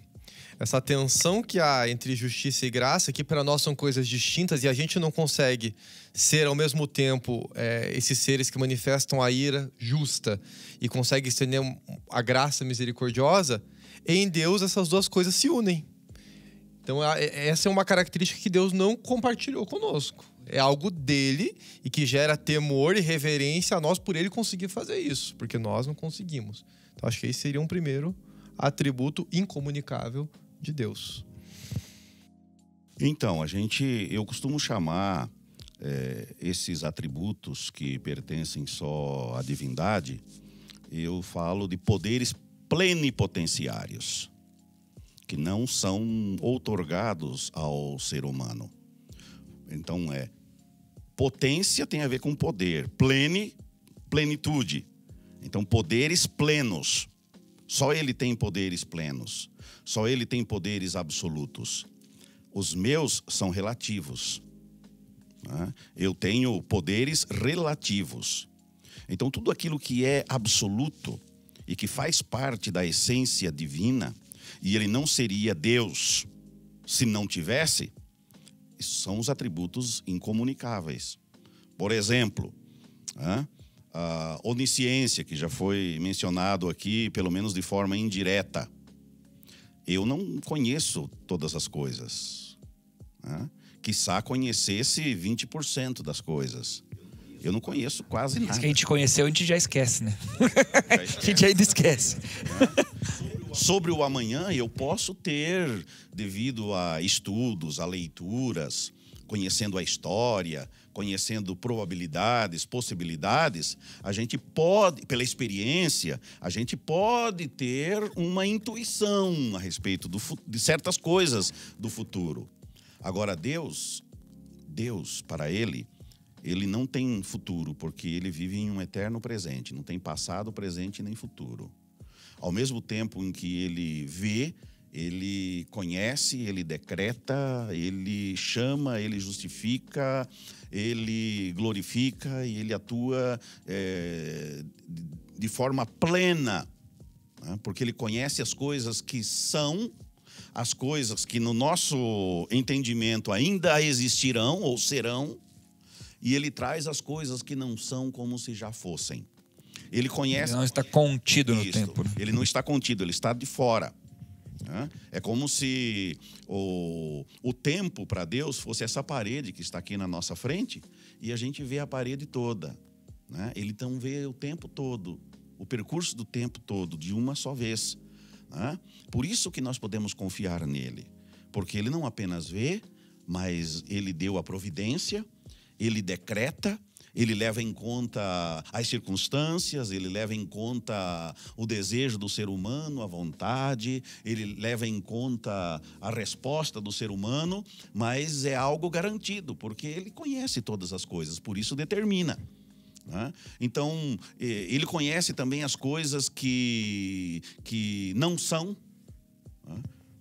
Essa tensão que há entre justiça e graça, que para nós são coisas distintas e a gente não consegue ser ao mesmo tempo é, esses seres que manifestam a ira justa e consegue estender a graça misericordiosa, em Deus essas duas coisas se unem. Então, essa é uma característica que Deus não compartilhou conosco. É algo dele e que gera temor e reverência a nós por ele conseguir fazer isso, porque nós não conseguimos. Então, acho que esse seria um primeiro atributo incomunicável de Deus. Então, a gente, eu costumo chamar é, esses atributos que pertencem só à divindade, eu falo de poderes plenipotenciários, que não são outorgados ao ser humano. Então, é potência tem a ver com poder, plene, plenitude, então, poderes plenos. Só ele tem poderes plenos. Só ele tem poderes absolutos. Os meus são relativos. Né? Eu tenho poderes relativos. Então, tudo aquilo que é absoluto e que faz parte da essência divina, e ele não seria Deus se não tivesse, são os atributos incomunicáveis. Por exemplo, a onisciência, que já foi mencionado aqui, pelo menos de forma indireta. Eu não conheço todas as coisas. Né? Quiçá conhecesse 20% das coisas. Eu não conheço quase nada. Que a gente conheceu, a gente já esquece, né? Já esquece. a gente ainda esquece. Sobre o amanhã, eu posso ter, devido a estudos, a leituras, conhecendo a história, conhecendo probabilidades, possibilidades, a gente pode, pela experiência, a gente pode ter uma intuição a respeito do, de certas coisas do futuro. Agora, Deus, Deus, para ele, ele não tem futuro, porque ele vive em um eterno presente, não tem passado, presente nem futuro. Ao mesmo tempo em que ele vê ele conhece, ele decreta, ele chama, ele justifica, ele glorifica e ele atua é, de forma plena, né? porque ele conhece as coisas que são, as coisas que no nosso entendimento ainda existirão ou serão, e ele traz as coisas que não são como se já fossem. Ele conhece. Ele não está contido no tempo. Ele não está contido, ele está de fora. É como se o, o tempo para Deus fosse essa parede que está aqui na nossa frente e a gente vê a parede toda. Né? Ele então vê o tempo todo, o percurso do tempo todo, de uma só vez. Né? Por isso que nós podemos confiar nele, porque ele não apenas vê, mas ele deu a providência, ele decreta, ele leva em conta as circunstâncias, ele leva em conta o desejo do ser humano, a vontade, ele leva em conta a resposta do ser humano, mas é algo garantido, porque ele conhece todas as coisas, por isso determina. Né? Então, ele conhece também as coisas que, que não são. Né?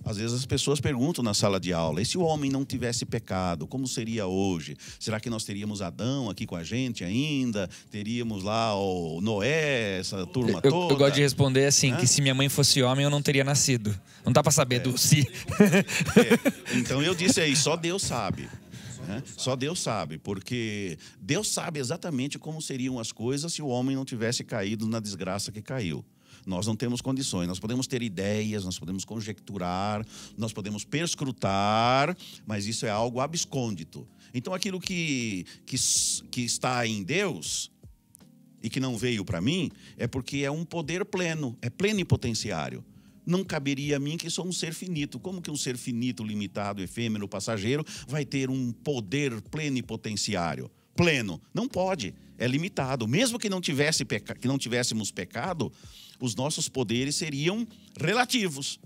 Às vezes as pessoas perguntam na sala de aula: e se o homem não tivesse pecado, como seria hoje? Será que nós teríamos Adão aqui com a gente ainda? Teríamos lá o Noé, essa turma eu, toda? Eu gosto de responder assim: né? que se minha mãe fosse homem, eu não teria nascido. Não dá para saber é. do se. É. Então eu disse aí: só Deus sabe. Né? Só Deus sabe, porque Deus sabe exatamente como seriam as coisas se o homem não tivesse caído na desgraça que caiu. Nós não temos condições, nós podemos ter ideias, nós podemos conjecturar, nós podemos perscrutar, mas isso é algo abscôndito. Então aquilo que, que, que está em Deus e que não veio para mim é porque é um poder pleno, é plenipotenciário não caberia a mim que sou um ser finito. Como que um ser finito, limitado, efêmero, passageiro vai ter um poder plenipotenciário? Pleno, não pode, é limitado. Mesmo que não tivesse peca... que não tivéssemos pecado, os nossos poderes seriam relativos.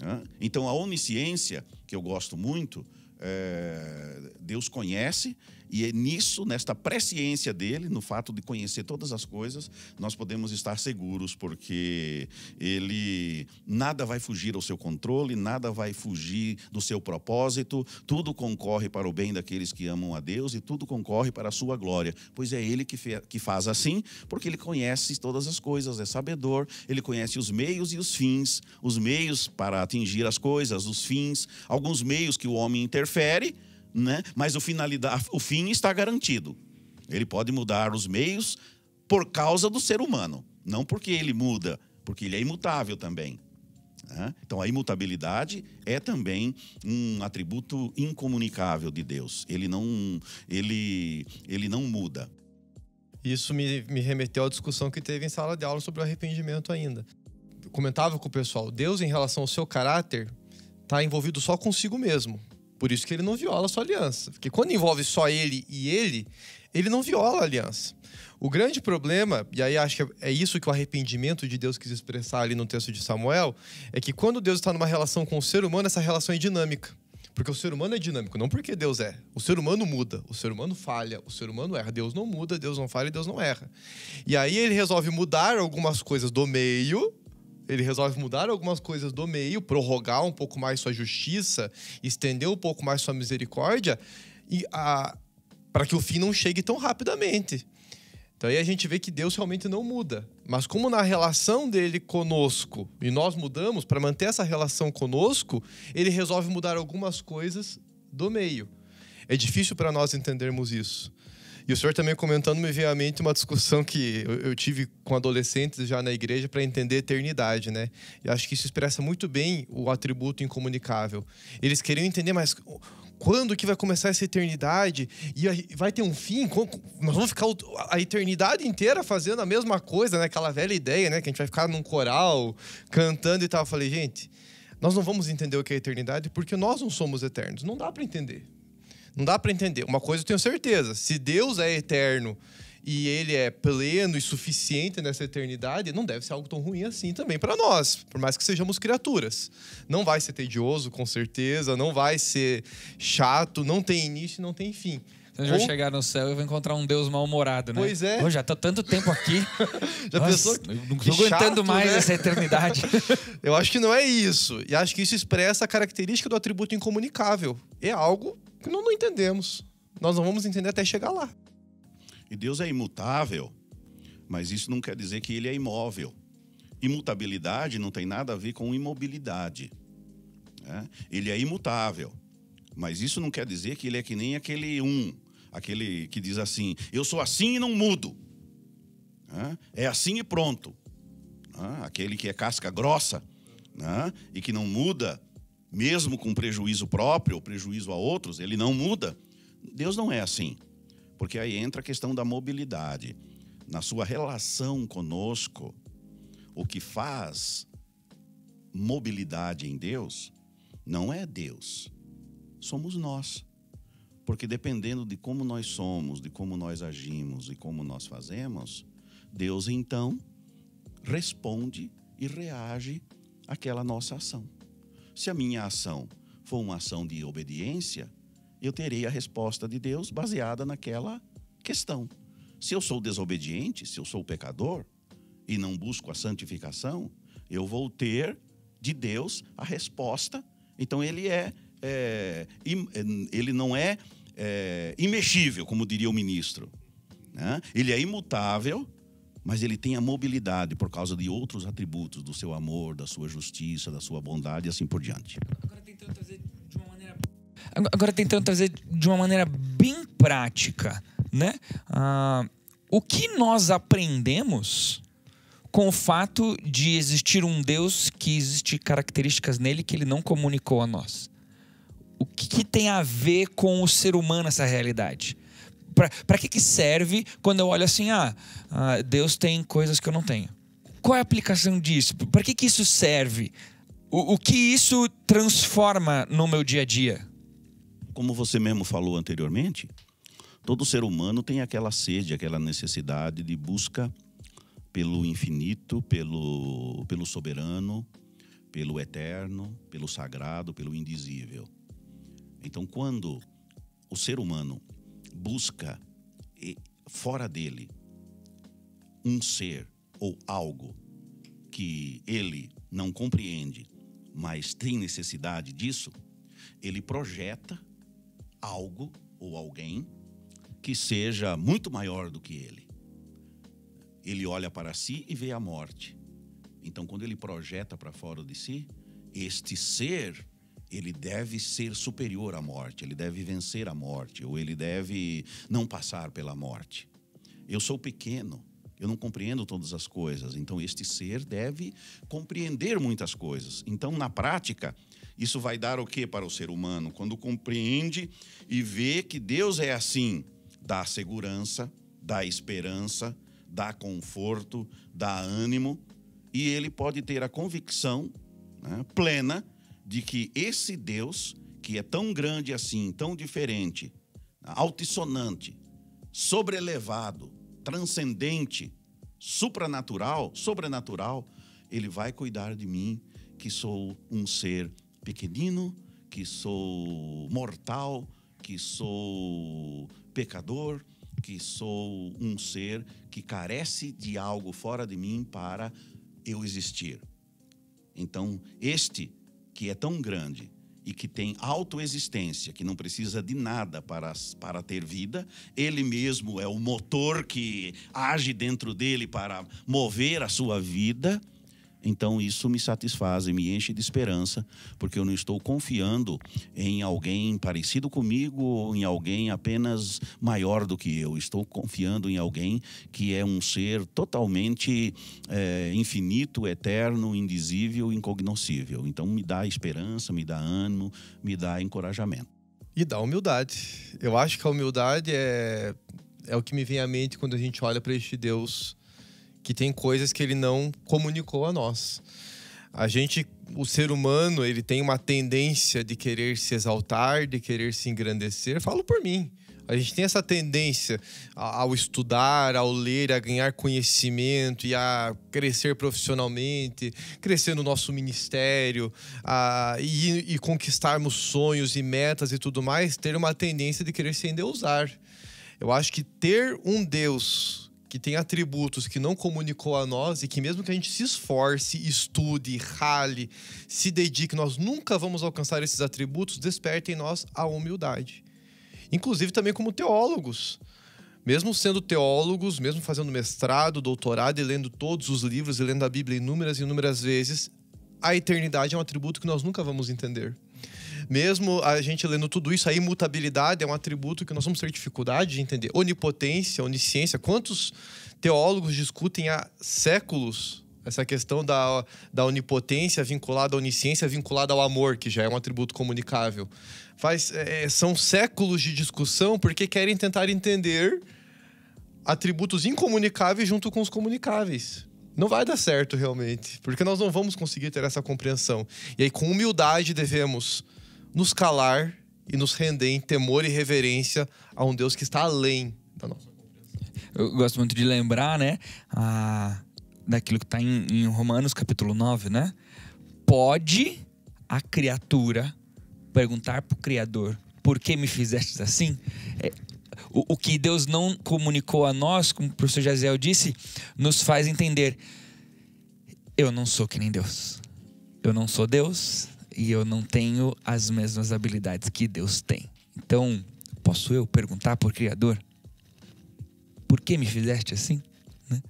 Né? Então, a onisciência, que eu gosto muito, é, Deus conhece e é nisso, nesta presciência dele, no fato de conhecer todas as coisas, nós podemos estar seguros, porque ele nada vai fugir ao seu controle, nada vai fugir do seu propósito, tudo concorre para o bem daqueles que amam a Deus e tudo concorre para a sua glória, pois é ele que, que faz assim, porque ele conhece todas as coisas, é sabedor, ele conhece os meios e os fins, os meios para atingir as coisas, os fins, alguns meios que o homem interfere né? mas o, finalidade, o fim está garantido. Ele pode mudar os meios por causa do ser humano, não porque ele muda, porque ele é imutável também. Né? Então, a imutabilidade é também um atributo incomunicável de Deus. Ele não, ele, ele não muda. Isso me, me remeteu à discussão que teve em sala de aula sobre o arrependimento ainda. Eu comentava com o pessoal, Deus, em relação ao seu caráter, está envolvido só consigo mesmo. Por isso que ele não viola a sua aliança. Porque quando envolve só ele e ele, ele não viola a aliança. O grande problema, e aí acho que é isso que o arrependimento de Deus quis expressar ali no texto de Samuel, é que quando Deus está numa relação com o ser humano, essa relação é dinâmica. Porque o ser humano é dinâmico, não porque Deus é. O ser humano muda, o ser humano falha, o ser humano erra. Deus não muda, Deus não falha e Deus não erra. E aí ele resolve mudar algumas coisas do meio ele resolve mudar algumas coisas do meio, prorrogar um pouco mais sua justiça, estender um pouco mais sua misericórdia, e para que o fim não chegue tão rapidamente. Então aí a gente vê que Deus realmente não muda. Mas como na relação dele conosco, e nós mudamos, para manter essa relação conosco, ele resolve mudar algumas coisas do meio. É difícil para nós entendermos isso. E o senhor também comentando me veio à mente uma discussão que eu tive com adolescentes já na igreja para entender eternidade, né? E acho que isso expressa muito bem o atributo incomunicável. Eles queriam entender, mas quando que vai começar essa eternidade? E vai ter um fim? Nós vamos ficar a eternidade inteira fazendo a mesma coisa, né? Aquela velha ideia, né? Que a gente vai ficar num coral, cantando e tal. Eu falei, gente, nós não vamos entender o que é eternidade porque nós não somos eternos. Não dá para entender. Não dá para entender. Uma coisa eu tenho certeza: se Deus é eterno e ele é pleno e suficiente nessa eternidade, não deve ser algo tão ruim assim também para nós, por mais que sejamos criaturas. Não vai ser tedioso, com certeza, não vai ser chato, não tem início, não tem fim. Então, eu chegar no céu e vou encontrar um Deus mal-humorado, né? Pois é. Eu já tô tanto tempo aqui. já pensou? Não tô aguentando né? mais né? essa eternidade. eu acho que não é isso. E acho que isso expressa a característica do atributo incomunicável. É algo não, não entendemos. Nós não vamos entender até chegar lá. E Deus é imutável, mas isso não quer dizer que ele é imóvel. Imutabilidade não tem nada a ver com imobilidade. Né? Ele é imutável, mas isso não quer dizer que ele é que nem aquele um, aquele que diz assim: eu sou assim e não mudo. Né? É assim e pronto. Né? Aquele que é casca grossa né? e que não muda mesmo com prejuízo próprio ou prejuízo a outros, ele não muda. Deus não é assim. Porque aí entra a questão da mobilidade. Na sua relação conosco, o que faz mobilidade em Deus não é Deus, somos nós. Porque dependendo de como nós somos, de como nós agimos e como nós fazemos, Deus então responde e reage àquela nossa ação. Se a minha ação for uma ação de obediência, eu terei a resposta de Deus baseada naquela questão. Se eu sou desobediente, se eu sou pecador e não busco a santificação, eu vou ter de Deus a resposta. Então ele é, é, é ele não é, é imexível, como diria o ministro. Né? Ele é imutável mas ele tem a mobilidade por causa de outros atributos do seu amor, da sua justiça, da sua bondade e assim por diante. Agora tentando trazer de uma maneira, bem prática, né? Ah, o que nós aprendemos com o fato de existir um Deus que existe características nele que ele não comunicou a nós? O que, que tem a ver com o ser humano essa realidade? para que, que serve quando eu olho assim, ah, ah, Deus tem coisas que eu não tenho? Qual é a aplicação disso? Para que, que isso serve? O, o que isso transforma no meu dia a dia? Como você mesmo falou anteriormente, todo ser humano tem aquela sede, aquela necessidade de busca pelo infinito, pelo, pelo soberano, pelo eterno, pelo sagrado, pelo indizível. Então, quando o ser humano busca fora dele um ser ou algo que ele não compreende, mas tem necessidade disso, ele projeta algo ou alguém que seja muito maior do que ele. Ele olha para si e vê a morte. Então, quando ele projeta para fora de si, este ser ele deve ser superior à morte, ele deve vencer a morte, ou ele deve não passar pela morte. Eu sou pequeno, eu não compreendo todas as coisas, então este ser deve compreender muitas coisas. Então, na prática, isso vai dar o que para o ser humano? Quando compreende e vê que Deus é assim, dá segurança, dá esperança, dá conforto, dá ânimo, e ele pode ter a convicção né, plena de que esse Deus, que é tão grande assim, tão diferente, altissonante, sobrelevado, transcendente, supranatural, sobrenatural, ele vai cuidar de mim, que sou um ser pequenino, que sou mortal, que sou pecador, que sou um ser que carece de algo fora de mim para eu existir. Então, este que é tão grande e que tem autoexistência, que não precisa de nada para, para ter vida, ele mesmo é o motor que age dentro dele para mover a sua vida, então isso me satisfaz e me enche de esperança, porque eu não estou confiando em alguém parecido comigo ou em alguém apenas maior do que eu. Estou confiando em alguém que é um ser totalmente é, infinito, eterno, indizível, incognoscível. Então me dá esperança, me dá ânimo, me dá encorajamento. E dá humildade. Eu acho que a humildade é, é o que me vem à mente quando a gente olha para este Deus que tem coisas que ele não comunicou a nós. A gente, o ser humano, ele tem uma tendência de querer se exaltar, de querer se engrandecer. Falo por mim. A gente tem essa tendência ao estudar, ao ler, a ganhar conhecimento e a crescer profissionalmente, crescer no nosso ministério a, e, e conquistarmos sonhos e metas e tudo mais, ter uma tendência de querer se endeusar. Eu acho que ter um Deus que tem atributos que não comunicou a nós e que mesmo que a gente se esforce, estude, rale, se dedique, nós nunca vamos alcançar esses atributos, desperta em nós a humildade. Inclusive também como teólogos. Mesmo sendo teólogos, mesmo fazendo mestrado, doutorado e lendo todos os livros e lendo a Bíblia inúmeras e inúmeras vezes, a eternidade é um atributo que nós nunca vamos entender mesmo a gente lendo tudo isso, a imutabilidade é um atributo que nós vamos ter dificuldade de entender. Onipotência, onisciência, quantos teólogos discutem há séculos essa questão da, da onipotência vinculada à onisciência, vinculada ao amor, que já é um atributo comunicável. Faz, é, é são séculos de discussão porque querem tentar entender atributos incomunicáveis junto com os comunicáveis. Não vai dar certo realmente, porque nós não vamos conseguir ter essa compreensão. E aí, com humildade, devemos nos calar e nos render em temor e reverência a um Deus que está além da nossa compreensão. Eu gosto muito de lembrar, né, a, daquilo que está em, em Romanos capítulo 9, né? Pode a criatura perguntar para o Criador: por que me fizestes assim? É, o, o, que Deus não comunicou a nós, como o professor Jaziel disse, nos faz entender: eu não sou que nem Deus. Eu não sou Deus, e eu não tenho as mesmas habilidades que Deus tem. Então, posso eu perguntar por Criador? Por que me fizeste assim? Né?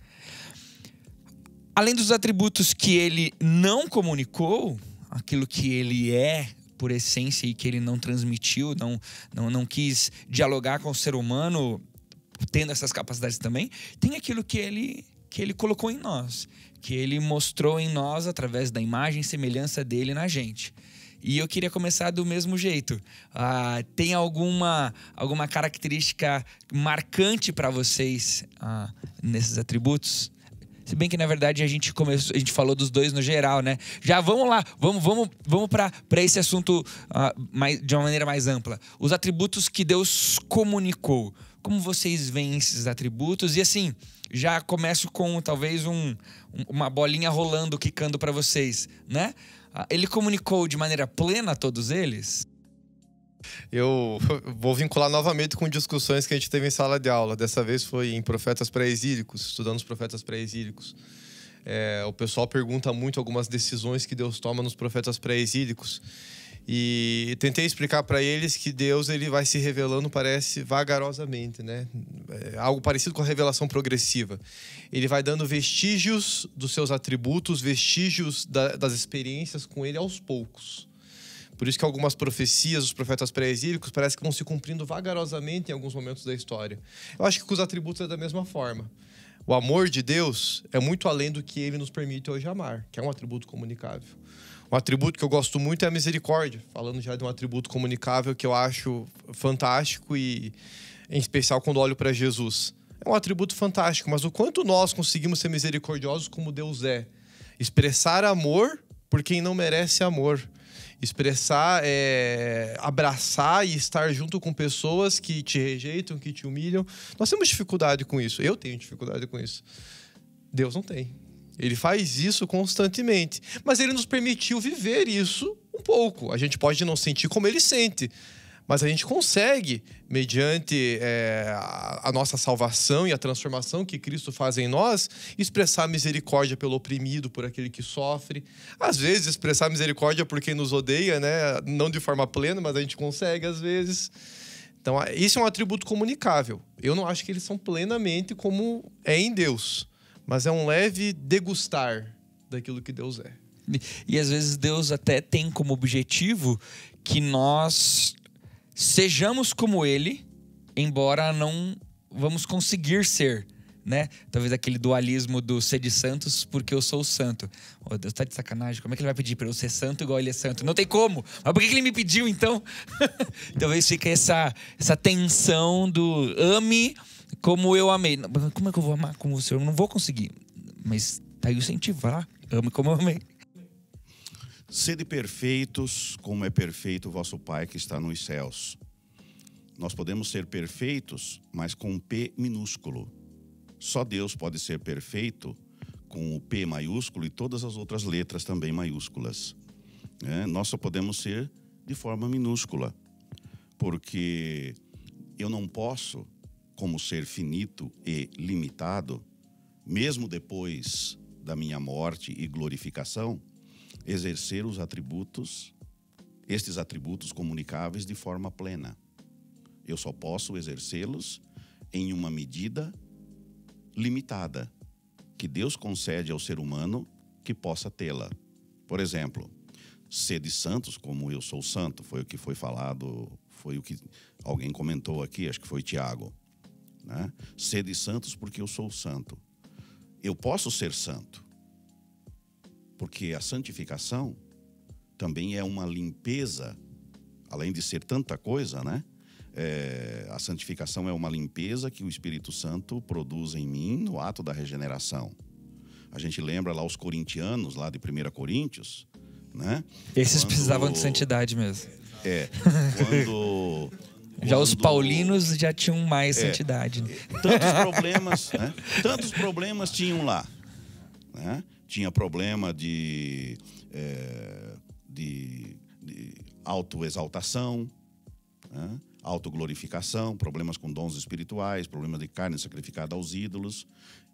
Além dos atributos que ele não comunicou, aquilo que ele é por essência e que ele não transmitiu, não, não, não quis dialogar com o ser humano, tendo essas capacidades também, tem aquilo que ele, que ele colocou em nós, que ele mostrou em nós através da imagem e semelhança dele na gente. E eu queria começar do mesmo jeito. Ah, tem alguma, alguma característica marcante para vocês ah, nesses atributos? Se bem que na verdade a gente começou, a gente falou dos dois no geral, né? Já vamos lá, vamos vamos vamos para esse assunto ah, mais, de uma maneira mais ampla. Os atributos que Deus comunicou. Como vocês veem esses atributos? E assim, já começo com talvez um, uma bolinha rolando, quicando para vocês, né? Ah, ele comunicou de maneira plena a todos eles? Eu vou vincular novamente com discussões que a gente teve em sala de aula. Dessa vez foi em profetas pré-exílicos, estudando os profetas pré-exílicos. É, o pessoal pergunta muito algumas decisões que Deus toma nos profetas pré-exílicos. E tentei explicar para eles que Deus ele vai se revelando, parece vagarosamente, né? É algo parecido com a revelação progressiva. Ele vai dando vestígios dos seus atributos, vestígios da, das experiências com ele aos poucos. Por isso que algumas profecias, os profetas pré-exílicos, parece que vão se cumprindo vagarosamente em alguns momentos da história. Eu acho que com os atributos é da mesma forma. O amor de Deus é muito além do que ele nos permite hoje amar, que é um atributo comunicável. Um atributo que eu gosto muito é a misericórdia. Falando já de um atributo comunicável que eu acho fantástico e, em especial, quando olho para Jesus. É um atributo fantástico, mas o quanto nós conseguimos ser misericordiosos como Deus é. Expressar amor por quem não merece amor expressar, é, abraçar e estar junto com pessoas que te rejeitam, que te humilham. Nós temos dificuldade com isso. Eu tenho dificuldade com isso. Deus não tem. Ele faz isso constantemente. Mas ele nos permitiu viver isso um pouco. A gente pode não sentir como ele sente, mas a gente consegue, mediante é, a nossa salvação e a transformação que Cristo faz em nós, expressar misericórdia pelo oprimido, por aquele que sofre. Às vezes, expressar misericórdia por quem nos odeia, né? não de forma plena, mas a gente consegue às vezes. Então, isso é um atributo comunicável. Eu não acho que eles são plenamente como é em Deus mas é um leve degustar daquilo que Deus é. E às vezes Deus até tem como objetivo que nós sejamos como Ele, embora não vamos conseguir ser. Né? Talvez aquele dualismo do ser de santos porque eu sou santo. Oh, Deus tá de sacanagem. Como é que ele vai pedir para eu ser santo igual ele é santo? Não tem como. Mas por que, que ele me pediu então? Talvez fique essa essa tensão do ame como eu amei. Como é que eu vou amar como você? Eu não vou conseguir. Mas tá aí o incentivar. Ame como eu amei. Sede perfeitos, como é perfeito o vosso Pai que está nos céus. Nós podemos ser perfeitos, mas com um P minúsculo. Só Deus pode ser perfeito com o P maiúsculo e todas as outras letras também maiúsculas. É, nós só podemos ser de forma minúscula, porque eu não posso como ser finito e limitado, mesmo depois da minha morte e glorificação, exercer os atributos, estes atributos comunicáveis de forma plena. Eu só posso exercê-los em uma medida limitada que Deus concede ao ser humano que possa tê-la. Por exemplo, ser de santos como eu sou santo, foi o que foi falado, foi o que alguém comentou aqui, acho que foi Tiago. Né? Sede santos porque eu sou santo. Eu posso ser santo, porque a santificação também é uma limpeza, além de ser tanta coisa, né? É, a santificação é uma limpeza que o Espírito Santo produz em mim no ato da regeneração. A gente lembra lá os corintianos, lá de 1 Coríntios, né? Esses quando... precisavam de santidade mesmo. É, quando, já os paulinos já tinham mais é, santidade. Tantos problemas, né? Tantos problemas tinham lá. Né? Tinha problema de, é, de, de autoexaltação, né? autoglorificação, problemas com dons espirituais, problemas de carne sacrificada aos ídolos.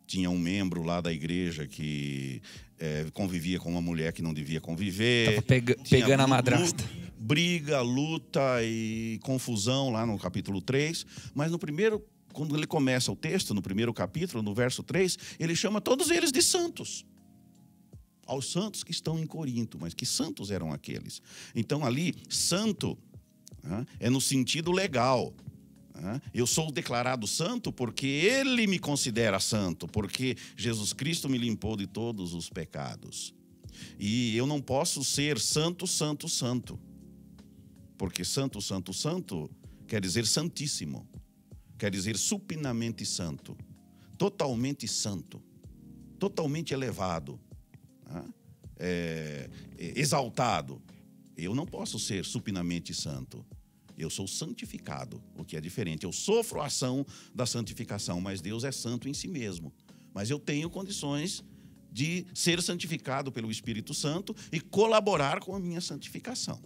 Tinha um membro lá da igreja que é, convivia com uma mulher que não devia conviver. Tava pega, pegando a madrasta briga, luta e confusão lá no capítulo 3, mas no primeiro, quando ele começa o texto, no primeiro capítulo, no verso 3, ele chama todos eles de santos. Aos santos que estão em Corinto, mas que santos eram aqueles? Então ali, santo né, é no sentido legal, eu sou declarado santo porque Ele me considera santo, porque Jesus Cristo me limpou de todos os pecados. E eu não posso ser santo, santo, santo. Porque santo, santo, santo quer dizer santíssimo, quer dizer supinamente santo, totalmente santo, totalmente elevado, né? É, é, exaltado. Eu não posso ser supinamente santo. Eu sou santificado, o que é diferente. Eu sofro a ação da santificação, mas Deus é santo em si mesmo. Mas eu tenho condições de ser santificado pelo Espírito Santo e colaborar com a minha santificação.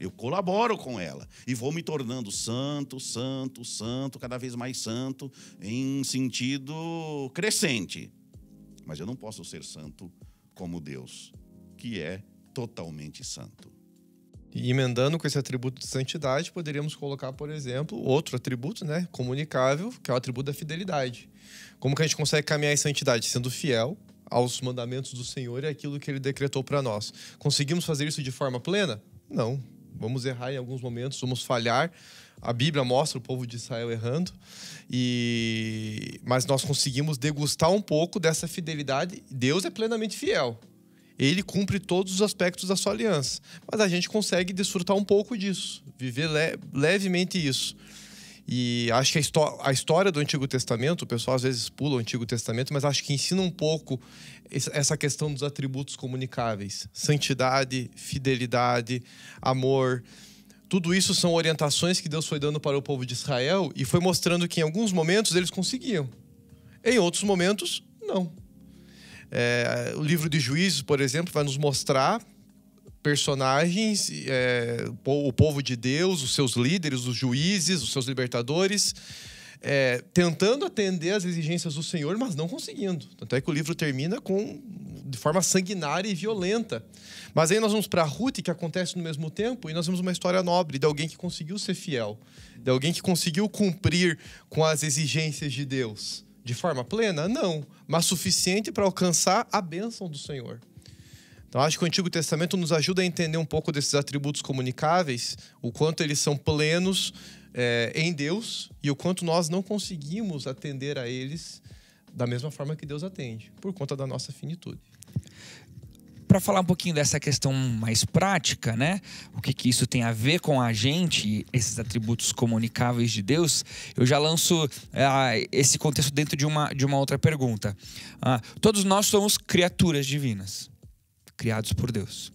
Eu colaboro com ela e vou me tornando santo, santo, santo, cada vez mais santo, em sentido crescente. Mas eu não posso ser santo como Deus, que é totalmente santo. E emendando com esse atributo de santidade, poderíamos colocar, por exemplo, outro atributo, né, comunicável, que é o atributo da fidelidade. Como que a gente consegue caminhar em santidade sendo fiel aos mandamentos do Senhor e aquilo que ele decretou para nós? Conseguimos fazer isso de forma plena? Não vamos errar em alguns momentos, vamos falhar. A Bíblia mostra o povo de Israel errando, e mas nós conseguimos degustar um pouco dessa fidelidade. Deus é plenamente fiel. Ele cumpre todos os aspectos da sua aliança, mas a gente consegue desfrutar um pouco disso, viver le... levemente isso. E acho que a, a, história do Antigo Testamento, o pessoal às vezes pula o Antigo Testamento, mas acho que ensina um pouco essa questão dos atributos comunicáveis: santidade, fidelidade, amor. Tudo isso são orientações que Deus foi dando para o povo de Israel e foi mostrando que em alguns momentos eles conseguiam, em outros momentos, não. É, o livro de Juízes, por exemplo, vai nos mostrar personagens, é, o povo de Deus, os seus líderes, os juízes, os seus libertadores, é, tentando atender às exigências do Senhor, mas não conseguindo. Tanto é que o livro termina com de forma sanguinária e violenta. Mas aí nós vamos para Ruth, que acontece no mesmo tempo, e nós vemos uma história nobre de alguém que conseguiu ser fiel, de alguém que conseguiu cumprir com as exigências de Deus. De forma plena? Não, mas suficiente para alcançar a bênção do Senhor. Então, acho que o Antigo Testamento nos ajuda a entender um pouco desses atributos comunicáveis, o quanto eles são plenos é, em Deus e o quanto nós não conseguimos atender a eles da mesma forma que Deus atende, por conta da nossa finitude. Para falar um pouquinho dessa questão mais prática, né? O que, que isso tem a ver com a gente, esses atributos comunicáveis de Deus, eu já lanço ah, esse contexto dentro de uma, de uma outra pergunta. Ah, todos nós somos criaturas divinas criados por Deus.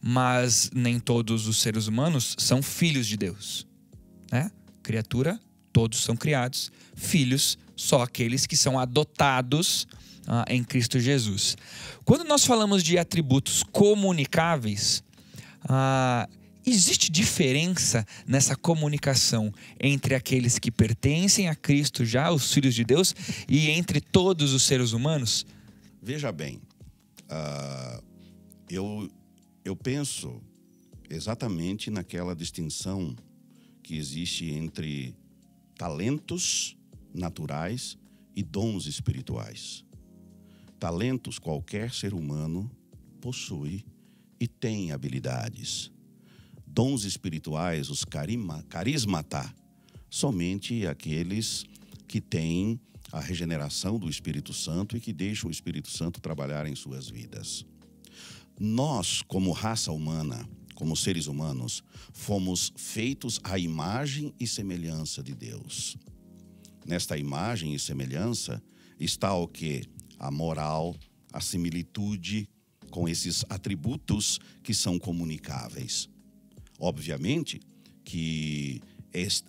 Mas nem todos os seres humanos são filhos de Deus. Né? Criatura, todos são criados. Filhos, só aqueles que são adotados ah, em Cristo Jesus. Quando nós falamos de atributos comunicáveis, ah, existe diferença nessa comunicação entre aqueles que pertencem a Cristo já, os filhos de Deus, e entre todos os seres humanos? Veja bem, uh, eu, eu penso exatamente naquela distinção que existe entre talentos naturais e dons espirituais. Talentos qualquer ser humano possui e tem habilidades. Dons espirituais, os carima, carismata, somente aqueles que têm a regeneração do Espírito Santo e que deixam o Espírito Santo trabalhar em suas vidas. Nós, como raça humana, como seres humanos, fomos feitos à imagem e semelhança de Deus. Nesta imagem e semelhança está o que? A moral, a similitude com esses atributos que são comunicáveis. Obviamente que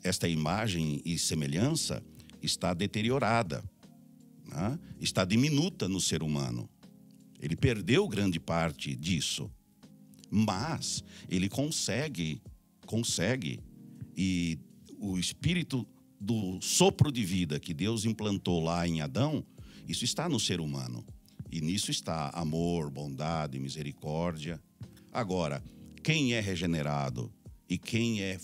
esta imagem e semelhança está deteriorada, né? está diminuta no ser humano. Ele perdeu grande parte disso, mas ele consegue, consegue e o espírito do sopro de vida que Deus implantou lá em Adão, isso está no ser humano. E nisso está amor, bondade, misericórdia. Agora, quem é regenerado e quem é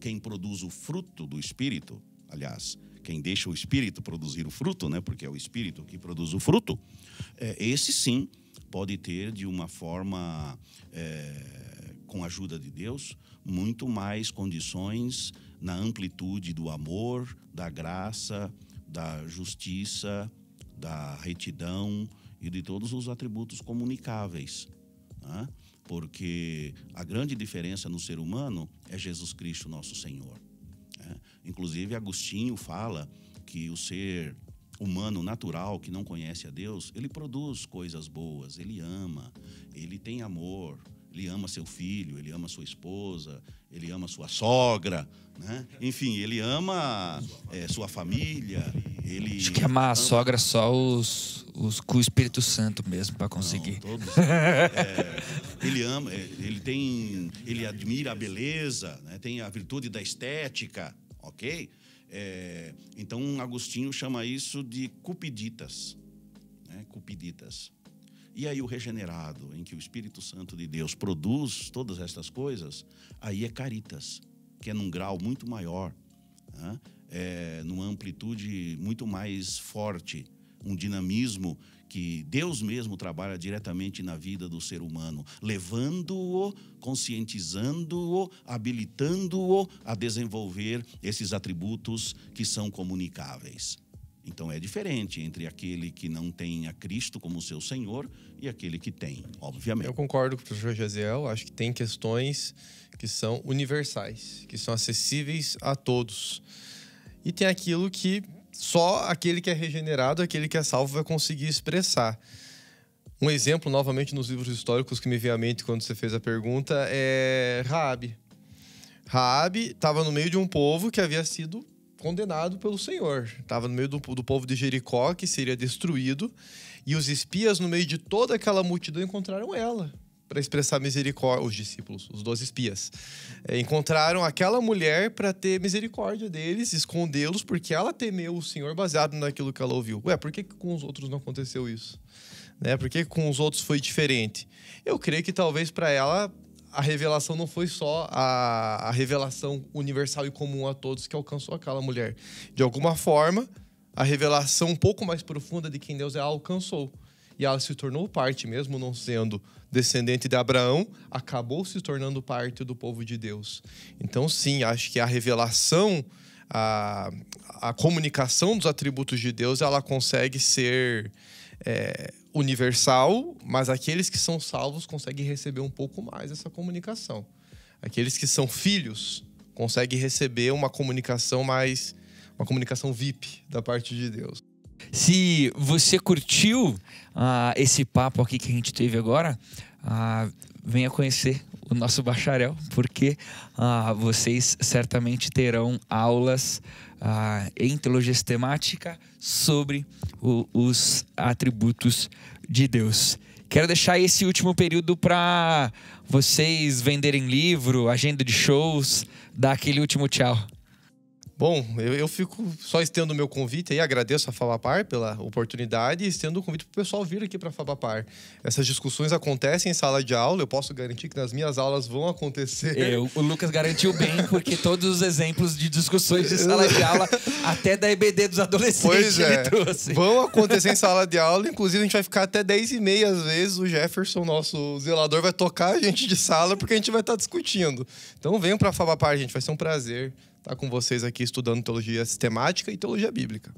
quem produz o fruto do espírito, aliás, quem deixa o espírito produzir o fruto, né? Porque é o espírito que produz o fruto é, esse sim pode ter de uma forma, é, com a ajuda de Deus, muito mais condições na amplitude do amor, da graça, da justiça, da retidão e de todos os atributos comunicáveis. Né? Porque a grande diferença no ser humano é Jesus Cristo, nosso Senhor. Né? Inclusive, Agostinho fala que o ser humano natural que não conhece a Deus, ele produz coisas boas, ele ama, ele tem amor, ele ama seu filho, ele ama sua esposa, ele ama sua sogra, né? Enfim, ele ama é, sua família. Ele Acho que amar a sogra só os, os com o Espírito Santo mesmo para conseguir. Não, todos, é, ele ama, eh, ele tem, ele admira a beleza, né? tem a virtude da estética, ok? É, então, Agostinho chama isso de cupiditas. Né? Cupiditas. E aí, o regenerado, em que o Espírito Santo de Deus produz todas estas coisas, aí é caritas, que é num grau muito maior, né? é, numa amplitude muito mais forte, um dinamismo que Deus mesmo trabalha diretamente na vida do ser humano, levando-o, conscientizando-o, habilitando-o a desenvolver esses atributos que são comunicáveis. Então é diferente entre aquele que não tem a Cristo como seu Senhor e aquele que tem, obviamente. Eu concordo com o professor Jaziel, acho que tem questões que são universais, que são acessíveis a todos. E tem aquilo que só aquele que é regenerado, aquele que é salvo, vai conseguir expressar. Um exemplo, novamente, nos livros históricos que me veio à mente quando você fez a pergunta, é Raabe. Raabe estava no meio de um povo que havia sido condenado pelo Senhor. Estava no meio do, do povo de Jericó, que seria destruído. E os espias, no meio de toda aquela multidão, encontraram ela para expressar misericórdia, os discípulos, os 12 espias. É, encontraram aquela mulher para ter misericórdia deles, escondê-los, porque ela temeu o Senhor baseado naquilo que ela ouviu. Ué, por que, que com os outros não aconteceu isso? Né? Por que, que com os outros foi diferente? Eu creio que talvez para ela a revelação não foi só a, a revelação universal e comum a todos que alcançou aquela mulher. De alguma forma, a revelação um pouco mais profunda de quem Deus é alcançou e ela se tornou parte, mesmo não sendo descendente de Abraão, acabou se tornando parte do povo de Deus. Então, sim, acho que a revelação, a, a comunicação dos atributos de Deus, ela consegue ser é, universal, mas aqueles que são salvos conseguem receber um pouco mais essa comunicação. Aqueles que são filhos conseguem receber uma comunicação mais. Uma comunicação VIP da parte de Deus. Se você curtiu uh, esse papo aqui que a gente teve agora, uh, venha conhecer o nosso bacharel, porque uh, vocês certamente terão aulas uh, em teologia sistemática sobre o, os atributos de Deus. Quero deixar esse último período para vocês venderem livro, agenda de shows, dar aquele último tchau. Bom, eu, eu fico só estendo o meu convite aí, agradeço a Fabapar pela oportunidade e estendo o convite para o pessoal vir aqui para a Fabapar. Essas discussões acontecem em sala de aula, eu posso garantir que nas minhas aulas vão acontecer. Eu, o Lucas garantiu bem, porque todos os exemplos de discussões de sala de aula, até da EBD dos adolescentes, pois é. ele trouxe. Vão acontecer em sala de aula, inclusive a gente vai ficar até 10 e meia às vezes, o Jefferson, nosso zelador, vai tocar a gente de sala porque a gente vai estar tá discutindo. Então venham para a Fabapar, gente, vai ser um prazer estar tá com vocês aqui estudando teologia sistemática e teologia bíblica.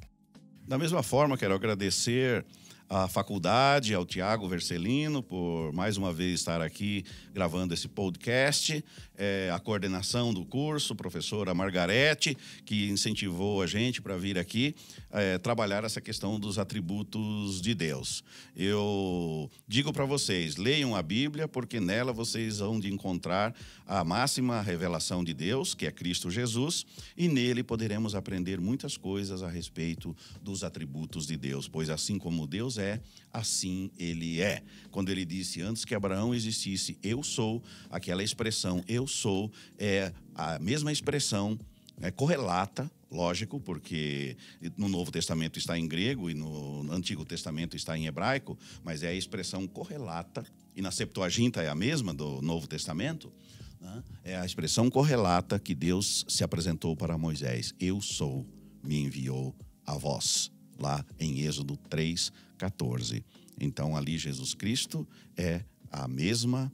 Da mesma forma, quero agradecer à faculdade, ao Tiago Vercelino, por mais uma vez estar aqui gravando esse podcast, é, a coordenação do curso, professora Margarete, que incentivou a gente para vir aqui é, trabalhar essa questão dos atributos de Deus. Eu digo para vocês, leiam a Bíblia, porque nela vocês vão de encontrar a máxima revelação de Deus, que é Cristo Jesus, e nele poderemos aprender muitas coisas a respeito dos atributos de Deus, pois assim como Deus é, assim ele é. Quando ele disse antes que Abraão existisse, eu sou, aquela expressão eu sou é a mesma expressão é correlata, lógico, porque no Novo Testamento está em grego e no Antigo Testamento está em hebraico, mas é a expressão correlata, e na Septuaginta é a mesma do Novo Testamento, né, é a expressão correlata que Deus se apresentou para Moisés: Eu sou, me enviou a vós, lá em Êxodo 3, 14. Então ali Jesus Cristo é a mesma,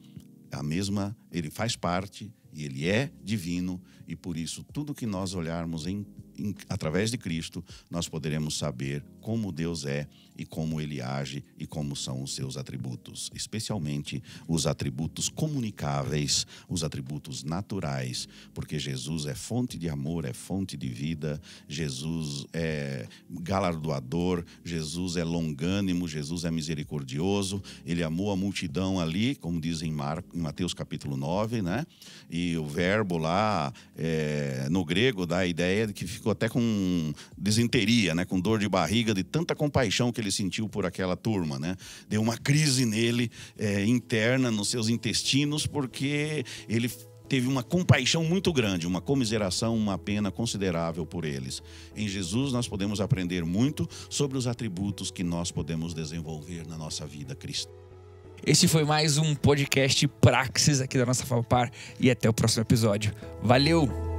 a mesma, ele faz parte e ele é divino e por isso tudo que nós olharmos em, em, através de Cristo, nós poderemos saber como Deus é e como ele age e como são os seus atributos, especialmente os atributos comunicáveis, os atributos naturais, porque Jesus é fonte de amor, é fonte de vida, Jesus é galardoador, Jesus é longânimo, Jesus é misericordioso, ele amou a multidão ali, como diz em, Mar... em Mateus capítulo 9, né? E o verbo lá é... no grego dá a ideia de que ficou até com desinteria, né? com dor de barriga de tanta compaixão que ele sentiu por aquela turma, né? Deu uma crise nele é, interna nos seus intestinos porque ele teve uma compaixão muito grande, uma comiseração, uma pena considerável por eles. Em Jesus nós podemos aprender muito sobre os atributos que nós podemos desenvolver na nossa vida cristã. Esse foi mais um podcast Praxis aqui da nossa FAPAR e até o próximo episódio. Valeu!